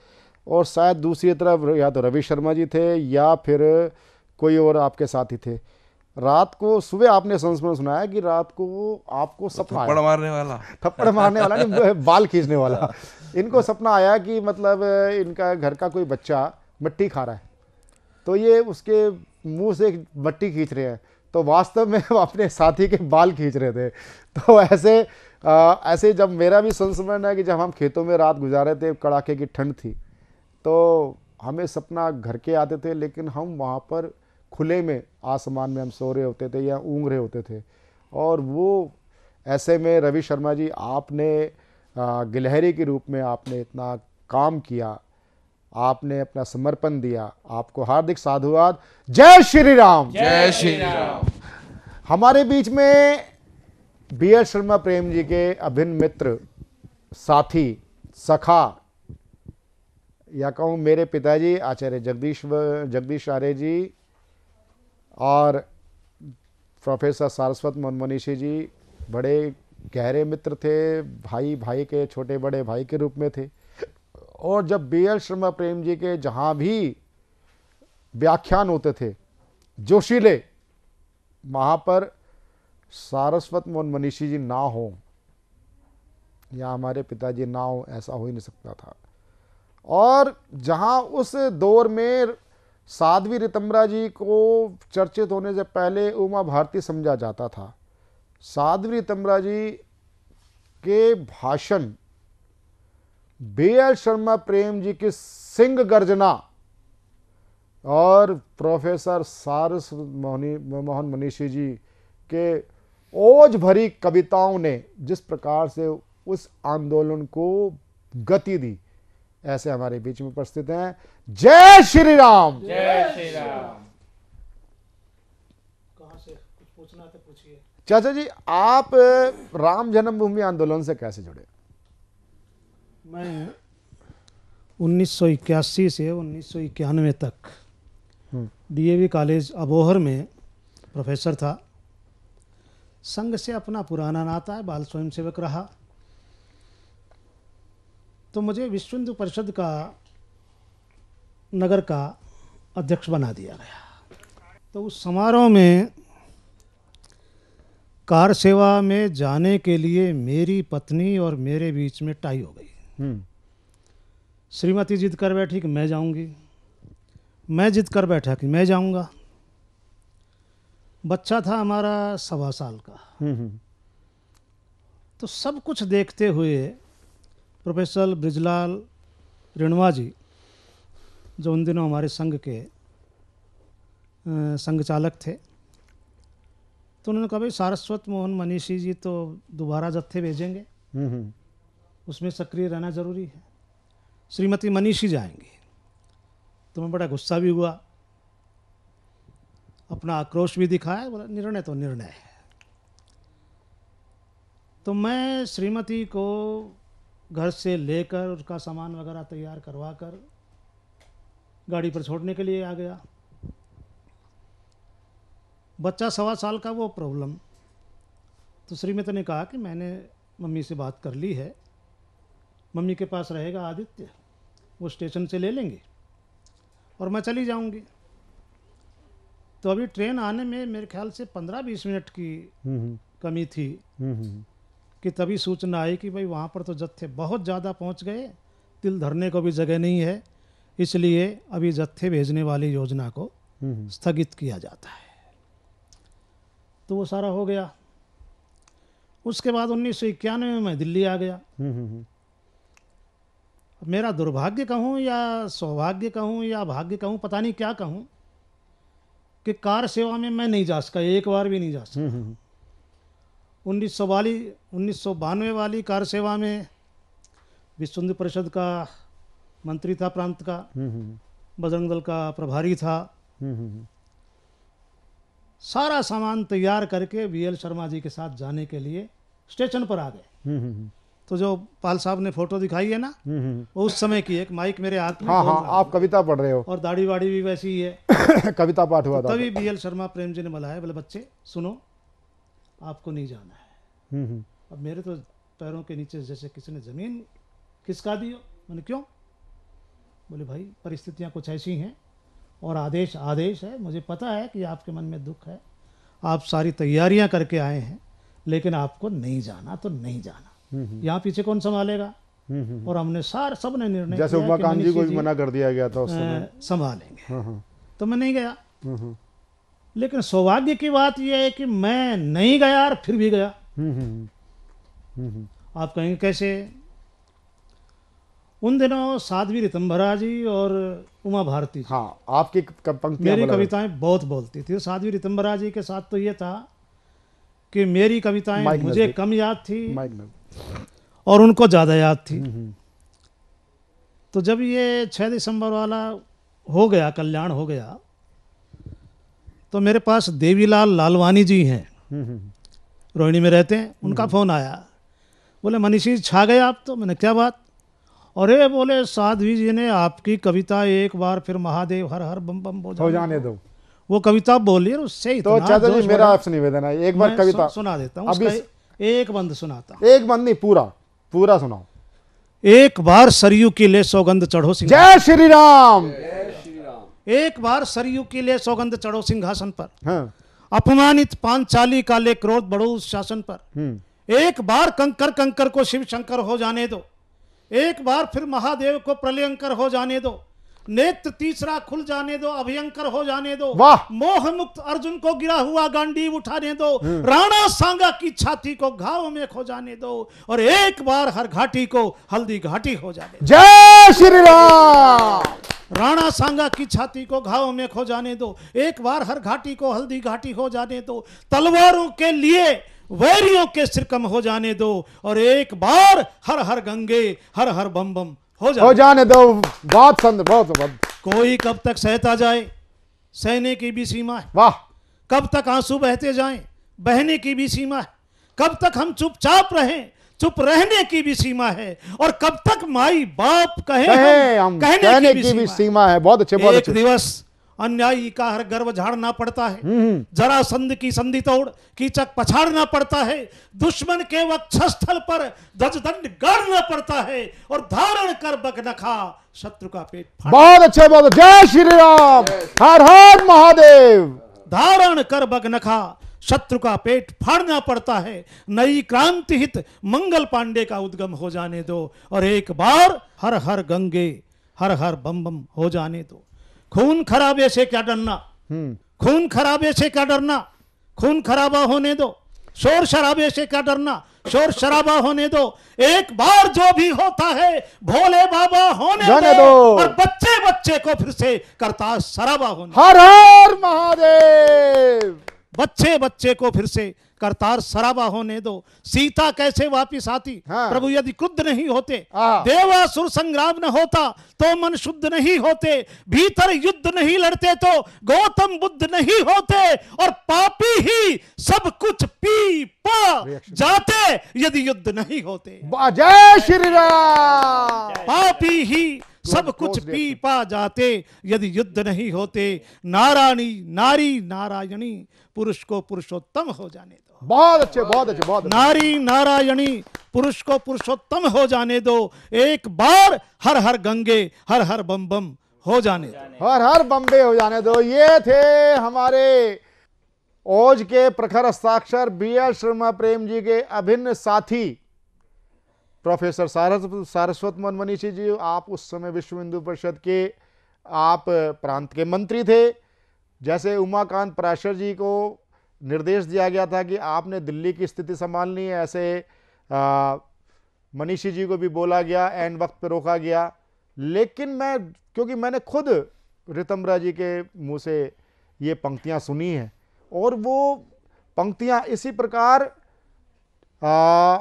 और शायद दूसरी तरफ या तो रवि शर्मा जी थे या फिर कोई और आपके साथी थे रात को सुबह आपने संस्मरण सुनाया कि रात को आपको तो सपना थप्पड़ मारने वाला थप्पड़ मारने वाला नहीं बाल खींचने वाला इनको सपना आया कि मतलब इनका घर का कोई बच्चा मिट्टी खा रहा है तो ये उसके मुंह से मिट्टी खींच रहे हैं तो वास्तव में अपने साथी के बाल खींच रहे थे तो ऐसे आ, ऐसे जब मेरा भी संस्मरण है कि जब हम खेतों में रात गुजारे थे कड़ाके की ठंड थी तो हमें सपना घर के आते थे लेकिन हम वहाँ पर खुले में आसमान में हम सो रहे होते थे या ऊँग रहे होते थे और वो ऐसे में रवि शर्मा जी आपने गिलहरी के रूप में आपने इतना काम किया आपने अपना समर्पण दिया आपको हार्दिक साधुवाद जय श्री राम जय श्री राम हमारे बीच में बी एस शर्मा प्रेम जी के अभिन्न मित्र साथी सखा या कहूँ मेरे पिताजी आचार्य जगदीश जगदीश आर्य जी और प्रोफेसर सारस्वत मनमनीषी जी बड़े गहरे मित्र थे भाई भाई के छोटे बड़े भाई के रूप में थे और जब बी एल शर्मा प्रेम जी के जहाँ भी व्याख्यान होते थे जोशीले वहाँ पर सारस्वत मोहन मनीषी जी ना हो या हमारे पिताजी ना हो ऐसा हो ही नहीं सकता था और जहां उस दौर में साध्वी रितम्बरा जी को चर्चित होने से पहले उमा भारती समझा जाता था साध्वी रितम्बरा जी के भाषण बी शर्मा प्रेम जी की सिंह गर्जना और प्रोफेसर सारस मोहनी मोहन मनीषी जी के ओज भरी कविताओं ने जिस प्रकार से उस आंदोलन को गति दी ऐसे हमारे बीच में उपस्थित हैं जय श्री राम जय श्री राम तो चाचा जी आप राम जन्मभूमि आंदोलन से कैसे जुड़े मैं 1981 से उन्नीस तक हम्म। डीएवी कॉलेज अबोहर में प्रोफेसर था संघ से अपना पुराना नाता है बाल स्वयंसेवक रहा तो मुझे विश्व हिंदू परिषद का नगर का अध्यक्ष बना दिया गया तो उस समारोह में कार सेवा में जाने के लिए मेरी पत्नी और मेरे बीच में टाई हो गई हम्म। श्रीमती जिद कर बैठी कि मैं जाऊंगी मैं जिद कर बैठा कि मैं जाऊंगा बच्चा था हमारा सवा साल का हम्म, हम्म। तो सब कुछ देखते हुए प्रोफेसर ब्रिजलाल रेणुआ जी जो उन दिनों हमारे संघ के संघ चालक थे तो उन्होंने कहा भाई सारस्वत मोहन मनीषी जी तो दोबारा जत्थे भेजेंगे हम्म, हम्म। उसमें सक्रिय रहना ज़रूरी है श्रीमती मनीषी जाएंगी तो मैं बड़ा गुस्सा भी हुआ अपना आक्रोश भी दिखाया बोला निर्णय तो निर्णय है तो मैं श्रीमती को घर से लेकर उसका सामान वगैरह तैयार करवा कर गाड़ी पर छोड़ने के लिए आ गया बच्चा सवा साल का वो प्रॉब्लम तो श्रीमित ने कहा कि मैंने मम्मी से बात कर ली है मम्मी के पास रहेगा आदित्य वो स्टेशन से ले लेंगे और मैं चली जाऊंगी तो अभी ट्रेन आने में मेरे ख्याल से पंद्रह बीस मिनट की हम्म, हम्म। कमी थी हम्म, कि तभी सूचना आई कि भाई वहाँ पर तो जत्थे बहुत ज़्यादा पहुँच गए तिल धरने को भी जगह नहीं है इसलिए अभी जत्थे भेजने वाली योजना को हम्म, हम्म। स्थगित किया जाता है तो वो सारा हो गया उसके बाद उन्नीस सौ इक्यानवे में मैं दिल्ली आ गया हम्म, मेरा दुर्भाग्य कहूँ या सौभाग्य कहूँ या भाग्य कहूँ पता नहीं क्या कहूँ कि कार सेवा में मैं नहीं जा सका एक बार भी नहीं जा सका उन्नीस सौ वाली उन्नीस सौ बानवे वाली कार सेवा में विश्व हिंदू परिषद का मंत्री था प्रांत का हम्म, हम्म, हम्म। बजरंग दल का प्रभारी था सारा सामान तैयार करके वी एल शर्मा जी के साथ जाने के लिए स्टेशन पर आ गए तो जो पाल साहब ने फोटो दिखाई है ना वो उस समय की एक माइक मेरे हाथ में हाँ हाँ आप कविता पढ़ रहे हो और दाढ़ी वाड़ी भी वैसी ही है कविता पाठ हुआ तो था तभी बी एल शर्मा प्रेम जी ने बुलाया बोले बच्चे सुनो आपको नहीं जाना है हम्म, हम्म। अब मेरे तो पैरों के नीचे जैसे किसी ने ज़मीन खिसका दी हो मैंने क्यों बोले भाई परिस्थितियाँ कुछ ऐसी हैं और आदेश आदेश है मुझे पता है कि आपके मन में दुख है आप सारी तैयारियां करके आए हैं लेकिन आपको नहीं जाना तो नहीं जाना हम्म, यहाँ पीछे कौन संभालेगा और हमने सार सब ने निर्णय जैसे उमाकांत कांजी को भी मना कर दिया गया था उस समय संभालेंगे हाँ, हाँ। तो मैं नहीं गया लेकिन सौभाग्य की बात यह है कि मैं नहीं गया और फिर भी गया हम्म, हम्म, हम्म, आप कहेंगे कैसे उन दिनों साधवी रितंभरा जी और उमा भारती हाँ आपकी मेरी कविताएं बहुत बोलती थी साध्वी रितंभरा जी के साथ तो ये था कि मेरी कविताएं मुझे कम याद थी और उनको ज़्यादा याद थी तो जब ये छः दिसंबर वाला हो गया कल्याण हो गया तो मेरे पास देवीलाल लालवानी जी हैं हम्म, हम्म, हम्म। रोहिणी में रहते हैं उनका फ़ोन आया बोले मनीषी छा गए आप तो मैंने क्या बात अरे बोले साध्वी जी ने आपकी कविता एक बार फिर महादेव हर हर बम बम हो जाने दो वो कविता बोली उससे तो जी मेरा आपसे निवेदन है एक बार कविता सुना देता हूँ एक बंद सुनाता एक बंद नहीं पूरा पूरा सुनाओ एक बार सरयू की ले सौगंध चढ़ो जय श्री राम एक बार सरयू के लिए सौगंध चढ़ो सिंहासन पर हाँ। अपमानित पांचाली का ले क्रोध बढ़ो उस शासन पर हम्म। एक बार कंकर कंकर को शिव शंकर हो जाने दो एक बार फिर महादेव को प्रलयंकर हो जाने दो नेत्र तीसरा खुल जाने दो अभयंकर हो जाने दो वाह मोह मुक्त अर्जुन को गिरा हुआ गांडी उठाने दो हम्म। राणा सांगा की छाती को घाव में खो जाने दो और एक बार हर घाटी को हल्दी घाटी हो जाने जय श्री राम राणा सांगा की छाती को घाव में खो जाने दो एक बार हर घाटी को हल्दी घाटी हो जाने दो तलवारों के लिए वैरियों के सिरकम हो जाने दो और एक बार हर हर गंगे हर हर बम बम हो जाने, हो जाने दो बहुत संद बहुत संद। कोई कब तक सहता जाए सहने की भी सीमा है वाह कब तक आंसू बहते जाएं बहने की भी सीमा है कब तक हम चुपचाप रहें चुप रहने की भी सीमा है और कब तक माई बाप कहे, कहे हम, हम कहने, कहने की, की भी, सीमा सीमा है बहुत अच्छे बहुत एक अच्छे। दिवस अन्यायी का हर गर्व झाड़ना पड़ता है हम्म, हम्म। जरा संध की संधि तोड़ कीचक पछाड़ना पड़ता है दुश्मन के वक्षस्थल पर दंड गाड़ना पड़ता है और धारण कर बकनखा शत्रु का पेट बहुत अच्छे बहुत जय श्री राम हर हर महादेव धारण कर बगनखा शत्रु का पेट फाड़ना पड़ता है नई क्रांति हित मंगल पांडे का उद्गम हो जाने दो और एक बार हर हर गंगे हर हर बम बम हो जाने दो खून खराबे से क्या डरना हम्म। खून खराबे से क्या डरना खून खराबा होने दो शोर शराबे से क्या डरना शोर शराबा होने दो एक बार जो भी होता है भोले बाबा होने दो, दो और बच्चे बच्चे को फिर से करता शराबा होने हर हर महादेव बच्चे बच्चे को फिर से करतार सराबा होने दो सीता कैसे वापिस आती हाँ। प्रभु यदि क्रुद्ध नहीं होते हाँ। देवासुर संग्राम न होता तो मन शुद्ध नहीं होते भीतर युद्ध नहीं लड़ते तो गौतम बुद्ध नहीं होते और पापी ही सब कुछ पी पा जाते यदि युद्ध नहीं होते जय श्री राम पापी ही सब कुछ पी पा जाते यदि युद्ध नहीं होते नारायणी नारी नारायणी पुरुष को पुरुषोत्तम हो जाने दो बहुत अच्छे बहुत अच्छे बहुत नारी नारायणी पुरुष को पुरुषोत्तम हो जाने दो एक बार हर हर गंगे हर हर बम बम हो जाने दो हर हर बम्बे हो जाने दो ये थे हमारे ओज के प्रखर हस्ताक्षर बी एल शर्मा प्रेम जी के अभिन्न साथी प्रोफेसर सारस्वत सारस्वत मनमनीषी जी आप उस समय विश्व हिंदू परिषद के आप प्रांत के मंत्री थे जैसे उमाकांत पराशर जी को निर्देश दिया गया था कि आपने दिल्ली की स्थिति संभालनी है ऐसे मनीषी जी को भी बोला गया एंड वक्त पर रोका गया लेकिन मैं क्योंकि मैंने खुद रितम्बरा जी के मुंह से ये पंक्तियां सुनी हैं और वो पंक्तियां इसी प्रकार आ,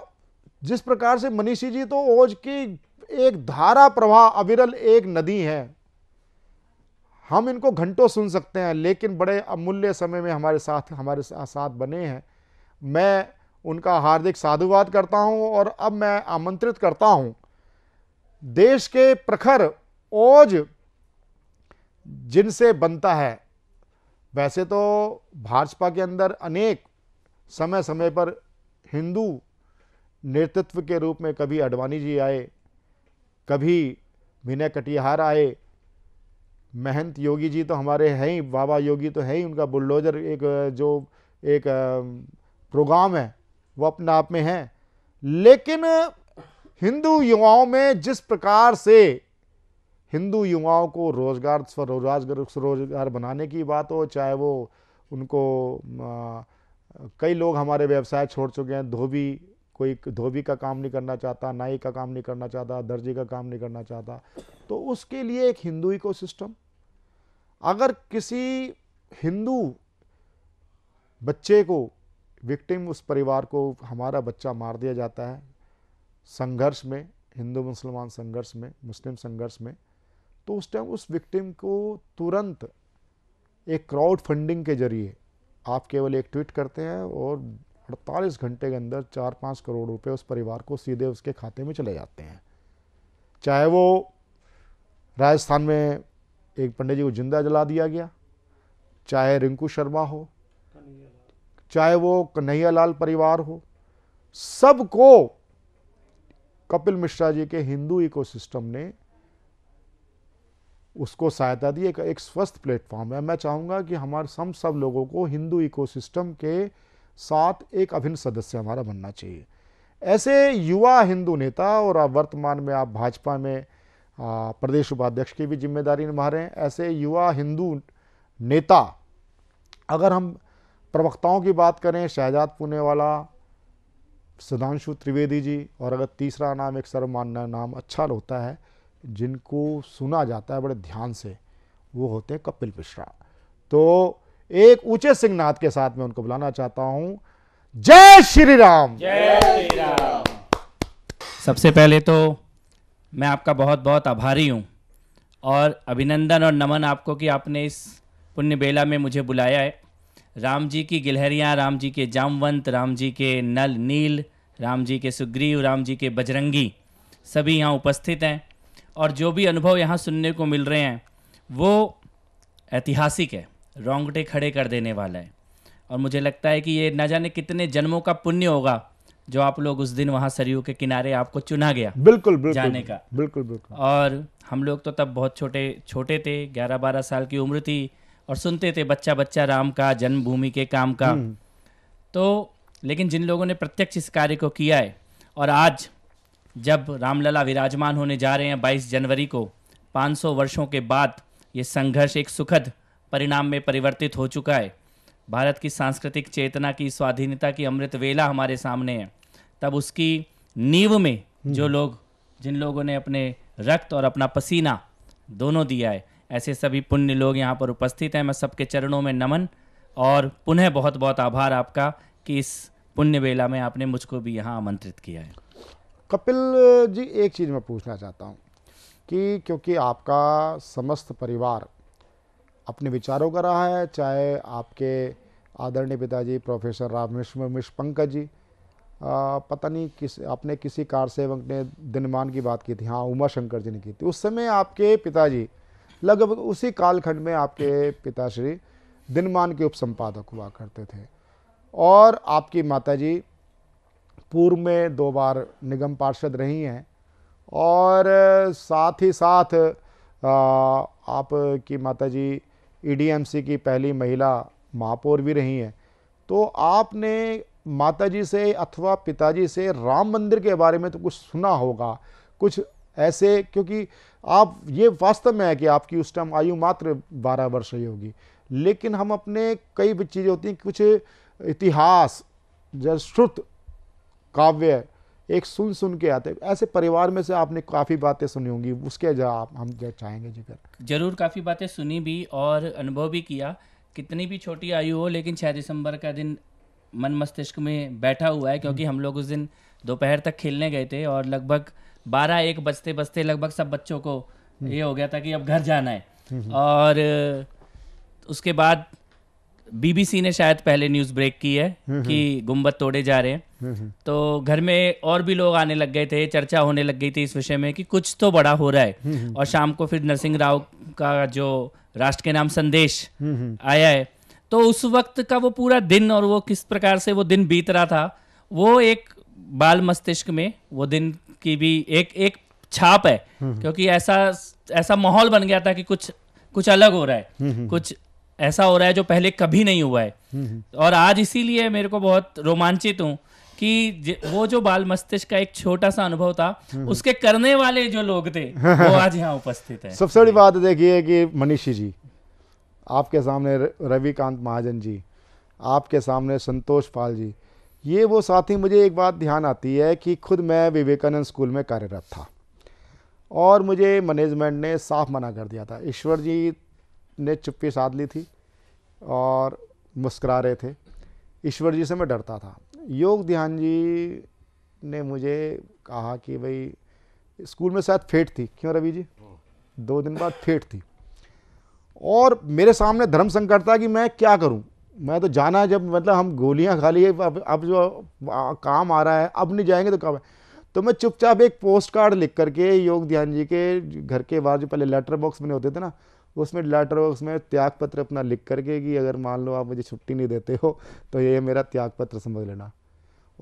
जिस प्रकार से मनीषी जी तो ओज की एक धारा प्रवाह अविरल एक नदी है हम इनको घंटों सुन सकते हैं लेकिन बड़े अमूल्य समय में हमारे साथ हमारे साथ बने हैं मैं उनका हार्दिक साधुवाद करता हूं और अब मैं आमंत्रित करता हूं देश के प्रखर ओज जिनसे बनता है वैसे तो भाजपा के अंदर अनेक समय समय पर हिंदू नेतृत्व के रूप में कभी अडवाणी जी आए कभी विनय कटिहार आए महंत योगी जी तो हमारे हैं ही बाबा योगी तो है ही उनका बुलडोजर एक जो एक प्रोग्राम है वो अपने आप में है लेकिन हिंदू युवाओं में जिस प्रकार से हिंदू युवाओं को रोजगार स्वरोजगार स्वरोजगार बनाने की बात हो चाहे वो उनको आ, कई लोग हमारे व्यवसाय छोड़ चुके हैं धोबी कोई धोबी का काम नहीं करना चाहता नाई का काम नहीं करना चाहता दर्जी का काम नहीं करना चाहता तो उसके लिए एक हिंदू इकोसिस्टम अगर किसी हिंदू बच्चे को विक्टिम उस परिवार को हमारा बच्चा मार दिया जाता है संघर्ष में हिंदू मुसलमान संघर्ष में मुस्लिम संघर्ष में तो उस टाइम उस विक्टिम को तुरंत एक क्राउड फंडिंग के जरिए आप केवल एक ट्वीट करते हैं और 48 घंटे के अंदर चार पाँच करोड़ रुपए उस परिवार को सीधे उसके खाते में चले जाते हैं चाहे वो राजस्थान में एक पंडित जी को जिंदा जला दिया गया चाहे रिंकू शर्मा हो चाहे वो कन्हैया लाल परिवार हो सबको कपिल मिश्रा जी के हिंदू इकोसिस्टम ने उसको सहायता दी एक, एक स्वस्थ प्लेटफॉर्म है मैं चाहूंगा कि हमारे सम सब लोगों को हिंदू इकोसिस्टम के साथ एक अभिन्न सदस्य हमारा बनना चाहिए ऐसे युवा हिंदू नेता और वर्तमान में आप भाजपा में प्रदेश उपाध्यक्ष की भी जिम्मेदारी निभा रहे हैं ऐसे युवा हिंदू नेता अगर हम प्रवक्ताओं की बात करें शहजाद पुणे वाला सुधांशु त्रिवेदी जी और अगर तीसरा नाम एक सर्वमान्य नाम अच्छा होता है जिनको सुना जाता है बड़े ध्यान से वो होते हैं कपिल मिश्रा तो एक ऊंचे सिंहनाथ के साथ मैं उनको बुलाना चाहता हूं जय श्री राम जय श्री राम सबसे पहले तो मैं आपका बहुत बहुत आभारी हूँ और अभिनंदन और नमन आपको कि आपने इस पुण्य बेला में मुझे बुलाया है राम जी की गिलहरियाँ राम जी के जामवंत राम जी के नल नील राम जी के सुग्रीव राम जी के बजरंगी सभी यहाँ उपस्थित हैं और जो भी अनुभव यहाँ सुनने को मिल रहे हैं वो ऐतिहासिक है रोंगटे खड़े कर देने वाला है और मुझे लगता है कि ये ना जाने कितने जन्मों का पुण्य होगा जो आप लोग उस दिन वहाँ सरयू के किनारे आपको चुना गया बिल्कुल बिल्कुल जाने का बिल्कुल बिल्कुल और हम लोग तो तब बहुत छोटे छोटे थे ग्यारह बारह साल की उम्र थी और सुनते थे बच्चा बच्चा राम का जन्मभूमि के काम का हम्म। तो लेकिन जिन लोगों ने प्रत्यक्ष इस कार्य को किया है और आज जब रामलला विराजमान होने जा रहे हैं 22 जनवरी को 500 वर्षों के बाद ये संघर्ष एक सुखद परिणाम में परिवर्तित हो चुका है भारत की सांस्कृतिक चेतना की स्वाधीनता की अमृत वेला हमारे सामने है तब उसकी नींव में हम्म। जो लोग जिन लोगों ने अपने रक्त और अपना पसीना दोनों दिया है ऐसे सभी पुण्य लोग यहाँ पर उपस्थित हैं मैं सबके चरणों में नमन और पुनः बहुत बहुत आभार आपका कि इस पुण्य वेला में आपने मुझको भी यहाँ आमंत्रित किया है कपिल जी एक चीज़ मैं पूछना चाहता हूँ कि क्योंकि आपका समस्त परिवार अपने विचारों का रहा है चाहे आपके आदरणीय पिताजी प्रोफेसर राम मिश्र मिश्र पंकज जी आ, पता नहीं किस अपने किसी कार सेवक ने दिनमान की बात की थी हाँ उमा शंकर जी ने की थी उस समय आपके पिताजी लगभग उसी कालखंड में आपके पिताश्री दिनमान के उप संपादक हुआ करते थे और आपकी माताजी पूर्व में दो बार निगम पार्षद रही हैं और साथ ही साथ आपकी माताजी ईडीएमसी e की पहली महिला महापौर भी रही हैं तो आपने माताजी से अथवा पिताजी से राम मंदिर के बारे में तो कुछ सुना होगा कुछ ऐसे क्योंकि आप ये वास्तव में है कि आपकी उस टाइम आयु मात्र बारह वर्ष ही होगी लेकिन हम अपने कई चीज़ें होती हैं कुछ इतिहास जैसे श्रुत काव्य एक सुन सुन के आते ऐसे परिवार में से आपने काफ़ी बातें सुनी होंगी उसके आप हम चाहेंगे जिक्र जरूर काफ़ी बातें सुनी भी और अनुभव भी किया कितनी भी छोटी आयु हो लेकिन छः दिसंबर का दिन मन मस्तिष्क में बैठा हुआ है क्योंकि हम लोग उस दिन दोपहर तक खेलने गए थे और लगभग बारह एक बजते बजते लगभग सब बच्चों को हम्म। ये हो गया था कि अब घर जाना है हम्म। और उसके बाद बीबीसी ने शायद पहले न्यूज़ ब्रेक की है हम्म, हम्म। कि गुम्बद तोड़े जा रहे हैं हम्म, तो घर में और भी लोग आने लग गए थे चर्चा होने लग गई थी इस विषय में कि कुछ तो बड़ा हो रहा है और शाम को फिर नरसिंह राव का जो राष्ट्र के नाम संदेश आया है तो उस वक्त का वो पूरा दिन और वो किस प्रकार से वो दिन बीत रहा था वो एक बाल मस्तिष्क में वो दिन की भी एक एक छाप है क्योंकि ऐसा ऐसा माहौल बन गया था कि कुछ कुछ अलग हो रहा है कुछ ऐसा हो रहा है जो पहले कभी नहीं हुआ है हम्म, हम्म। और आज इसीलिए मेरे को बहुत रोमांचित हूँ कि वो जो बाल मस्तिष्क का एक छोटा सा अनुभव था हम्म। उसके करने वाले जो लोग थे वो आज यहाँ उपस्थित है सबसे बड़ी बात देखिए कि मनीषी जी आपके सामने रविकांत महाजन जी आपके सामने संतोष पाल जी ये वो साथ ही मुझे एक बात ध्यान आती है कि खुद मैं विवेकानंद स्कूल में कार्यरत था और मुझे मैनेजमेंट ने साफ मना कर दिया था ईश्वर जी ने चुप्पी साध ली थी और मुस्करा रहे थे ईश्वर जी से मैं डरता था योग ध्यान जी ने मुझे कहा कि भाई स्कूल में शायद फेट थी क्यों रवि जी दो दिन बाद फेट थी और मेरे सामने धर्म संकट था कि मैं क्या करूं मैं तो जाना जब मतलब हम गोलियां खा लिए अब अब जो काम आ रहा है अब नहीं जाएंगे तो कब तो मैं चुपचाप एक पोस्ट कार्ड लिख करके योग ध्यान जी के घर के बाहर जो पहले लेटर बॉक्स बने होते थे ना उसमें लेटर बॉक्स में त्याग पत्र अपना लिख करके कि अगर मान लो आप मुझे छुट्टी नहीं देते हो तो ये मेरा त्याग पत्र समझ लेना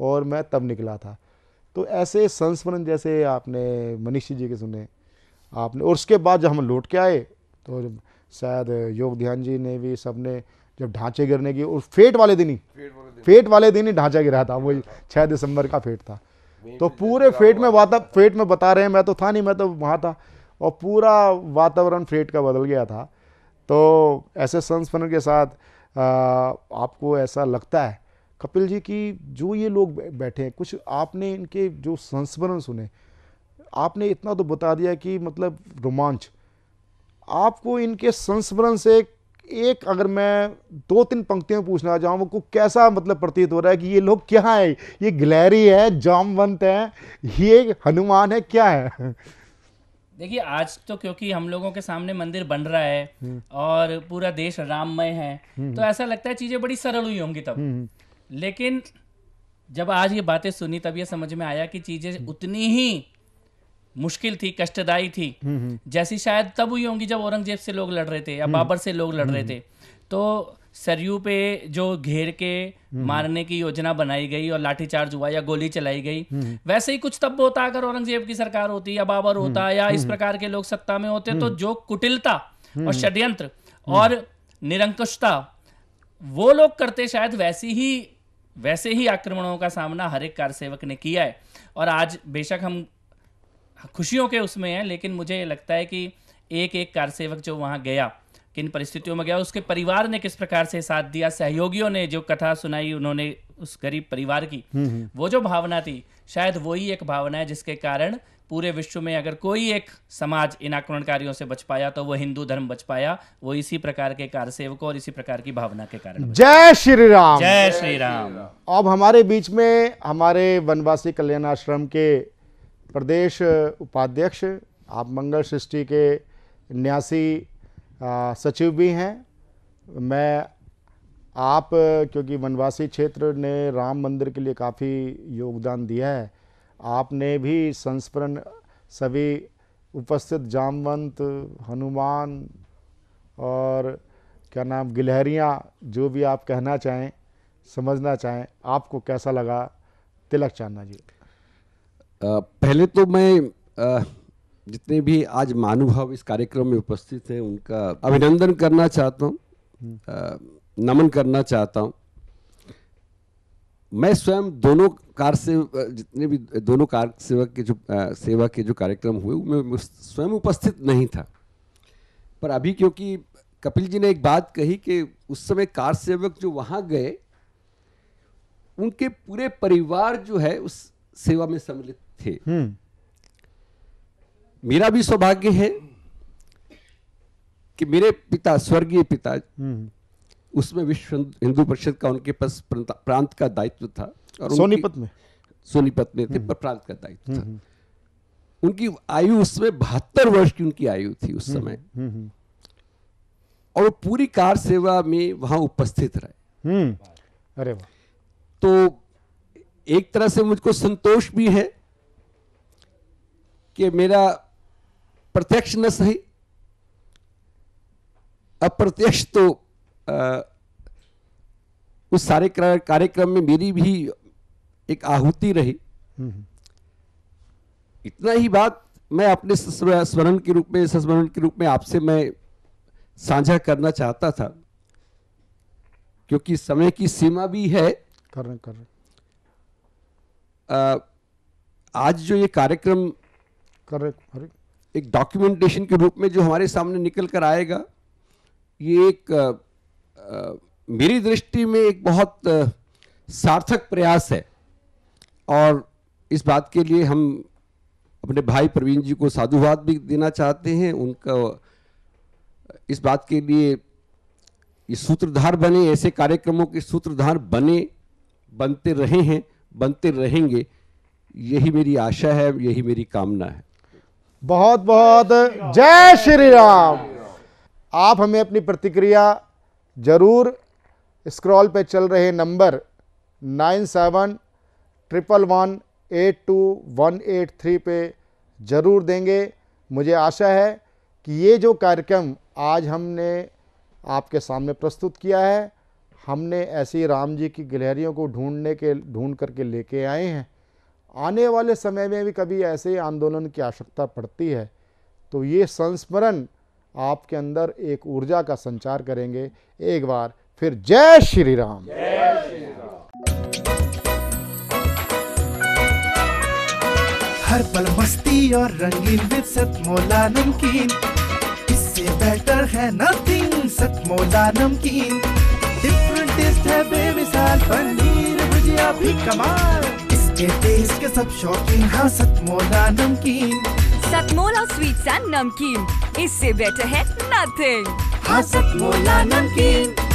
और मैं तब निकला था तो ऐसे संस्मरण जैसे आपने मनीषी जी के सुने आपने और उसके बाद जब हम लौट के आए तो शायद योग ध्यान जी ने भी सबने जब ढांचे गिरने की और फेट वाले दिन ही फेट वाले दिन ही ढांचा गिरा था वही छः दिसंबर का फेट था तो, तो पूरे फेट में वाता फेट में बता रहे हैं मैं तो था नहीं मैं तो वहाँ था और पूरा वातावरण फ्रेट का बदल गया था तो ऐसे संस्मरण के साथ आ, आपको ऐसा लगता है कपिल जी की जो ये लोग बैठे हैं कुछ आपने इनके जो संस्मरण सुने आपने इतना तो बता दिया कि मतलब रोमांच आपको इनके संस्मरण से एक अगर मैं दो तीन पंक्तियों पूछना चाहूँ को कैसा मतलब प्रतीत हो रहा है कि ये लोग क्या है ये ग्लैरी है जामवंत है ये हनुमान है क्या है देखिए आज तो क्योंकि हम लोगों के सामने मंदिर बन रहा है हम्म। और पूरा देश राममय है हम्म, हम्म। तो ऐसा लगता है चीजें बड़ी सरल हुई होंगी तब लेकिन जब आज ये बातें सुनी तब ये समझ में आया कि चीजें उतनी ही मुश्किल थी कष्टदायी थी जैसी शायद तब हुई होंगी जब औरंगजेब से लोग लड़ रहे थे या बाबर से लोग लड़ रहे थे तो सरयू पे जो घेर के हम्म। मारने की योजना बनाई गई और लाठीचार्ज हुआ या गोली चलाई गई हम्म। वैसे ही कुछ तब होता अगर औरंगजेब की सरकार होती या बाबर हम्म। होता या इस प्रकार के लोग सत्ता में होते तो जो कुटिलता और षड्यंत्र और निरंकुशता वो लोग करते शायद वैसी ही वैसे ही आक्रमणों का सामना हर एक कार सेवक ने किया है और आज बेशक हम खुशियों के उसमें हैं लेकिन मुझे ये लगता है कि एक एक कार सेवक जो वहाँ गया किन परिस्थितियों में गया उसके परिवार ने किस प्रकार से साथ दिया सहयोगियों ने जो कथा सुनाई उन्होंने उस गरीब परिवार की हम्म, हम्म। वो जो भावना थी शायद वही एक भावना है जिसके कारण पूरे विश्व में अगर कोई एक समाज इन आक्रमणकारियों से बच पाया तो वो हिंदू धर्म बच पाया वो इसी प्रकार के कार सेवकों और इसी प्रकार की भावना के कारण जय श्री राम जय श्री राम अब हमारे बीच में हमारे वनवासी कल्याण आश्रम के प्रदेश उपाध्यक्ष आप मंगल सृष्टि के न्यासी सचिव भी हैं मैं आप क्योंकि वनवासी क्षेत्र ने राम मंदिर के लिए काफ़ी योगदान दिया है आपने भी संस्मरण सभी उपस्थित जामवंत हनुमान और क्या नाम गिलहरियाँ जो भी आप कहना चाहें समझना चाहें आपको कैसा लगा तिलक चांदना जी आ, पहले तो मैं आ, जितने भी आज महानुभाव इस कार्यक्रम में उपस्थित हैं उनका अभिनंदन करना चाहता हूँ हम्म। नमन करना चाहता हूँ मैं स्वयं दोनों कार से जितने भी दोनों कार सेवक के जो आ, सेवा के जो कार्यक्रम हुए मैं स्वयं उपस्थित नहीं था पर अभी क्योंकि कपिल जी ने एक बात कही कि उस समय कार सेवक जो वहाँ गए उनके पूरे परिवार जो है उस सेवा में सम्मिलित थे हम्म। मेरा भी सौभाग्य है कि मेरे पिता स्वर्गीय पिता हम्म। उसमें विश्व हिंदू परिषद का उनके पास प्रांत का दायित्व था और सोनीपत में सोनीपत में थे हम्म। पर प्रांत का दायित्व था हम्म, उनकी आयु उसमें बहत्तर वर्ष की उनकी आयु थी उस समय और वो पूरी कार सेवा में वहां उपस्थित रहे अरे तो एक तरह से मुझको संतोष भी है कि मेरा प्रत्यक्ष न सही अप्रत्यक्ष तो आ, उस सारे कार्यक्रम में मेरी भी एक आहुति रही हम्म, हम्म। इतना ही बात मैं अपने स्मरण के रूप में संस्मरण के रूप में आपसे मैं साझा करना चाहता था क्योंकि समय की सीमा भी है कर रहे कर रहे आ, आज जो ये कार्यक्रम कर रहे एक डॉक्यूमेंटेशन के रूप में जो हमारे सामने निकल कर आएगा ये एक आ, आ, मेरी दृष्टि में एक बहुत आ, सार्थक प्रयास है और इस बात के लिए हम अपने भाई प्रवीण जी को साधुवाद भी देना चाहते हैं उनका इस बात के लिए ये सूत्रधार बने ऐसे कार्यक्रमों के सूत्रधार बने बनते रहे हैं बनते रहेंगे यही मेरी आशा है यही मेरी कामना है बहुत बहुत जय श्री राम आप हमें अपनी प्रतिक्रिया ज़रूर स्क्रॉल पे चल रहे number nine seven triple one eight two one eight three पे ज़रूर देंगे मुझे आशा है कि ये जो कार्यक्रम आज हमने आपके सामने प्रस्तुत किया है हमने ऐसी राम जी की गिलहरियों को ढूंढने के ढूंढ करके लेके आए हैं आने वाले समय में भी कभी ऐसे आंदोलन की आवश्यकता पड़ती है तो ये संस्मरण आपके अंदर एक ऊर्जा का संचार करेंगे एक बार फिर जय श्री राम हर पल मस्ती और रंगीन विद मोला नमकीन इससे बेटर है नथिंग सत मोला नमकीन डिफरेंट टेस्ट है बेमिसाल पनीर भुजिया भी कमाल लगे तेईस के सब शौकीन हाँ सतमोला नमकीन सतमोला स्वीट्स एंड नमकीन इससे बेटर है नथिंग हाँ सतमोला नमकीन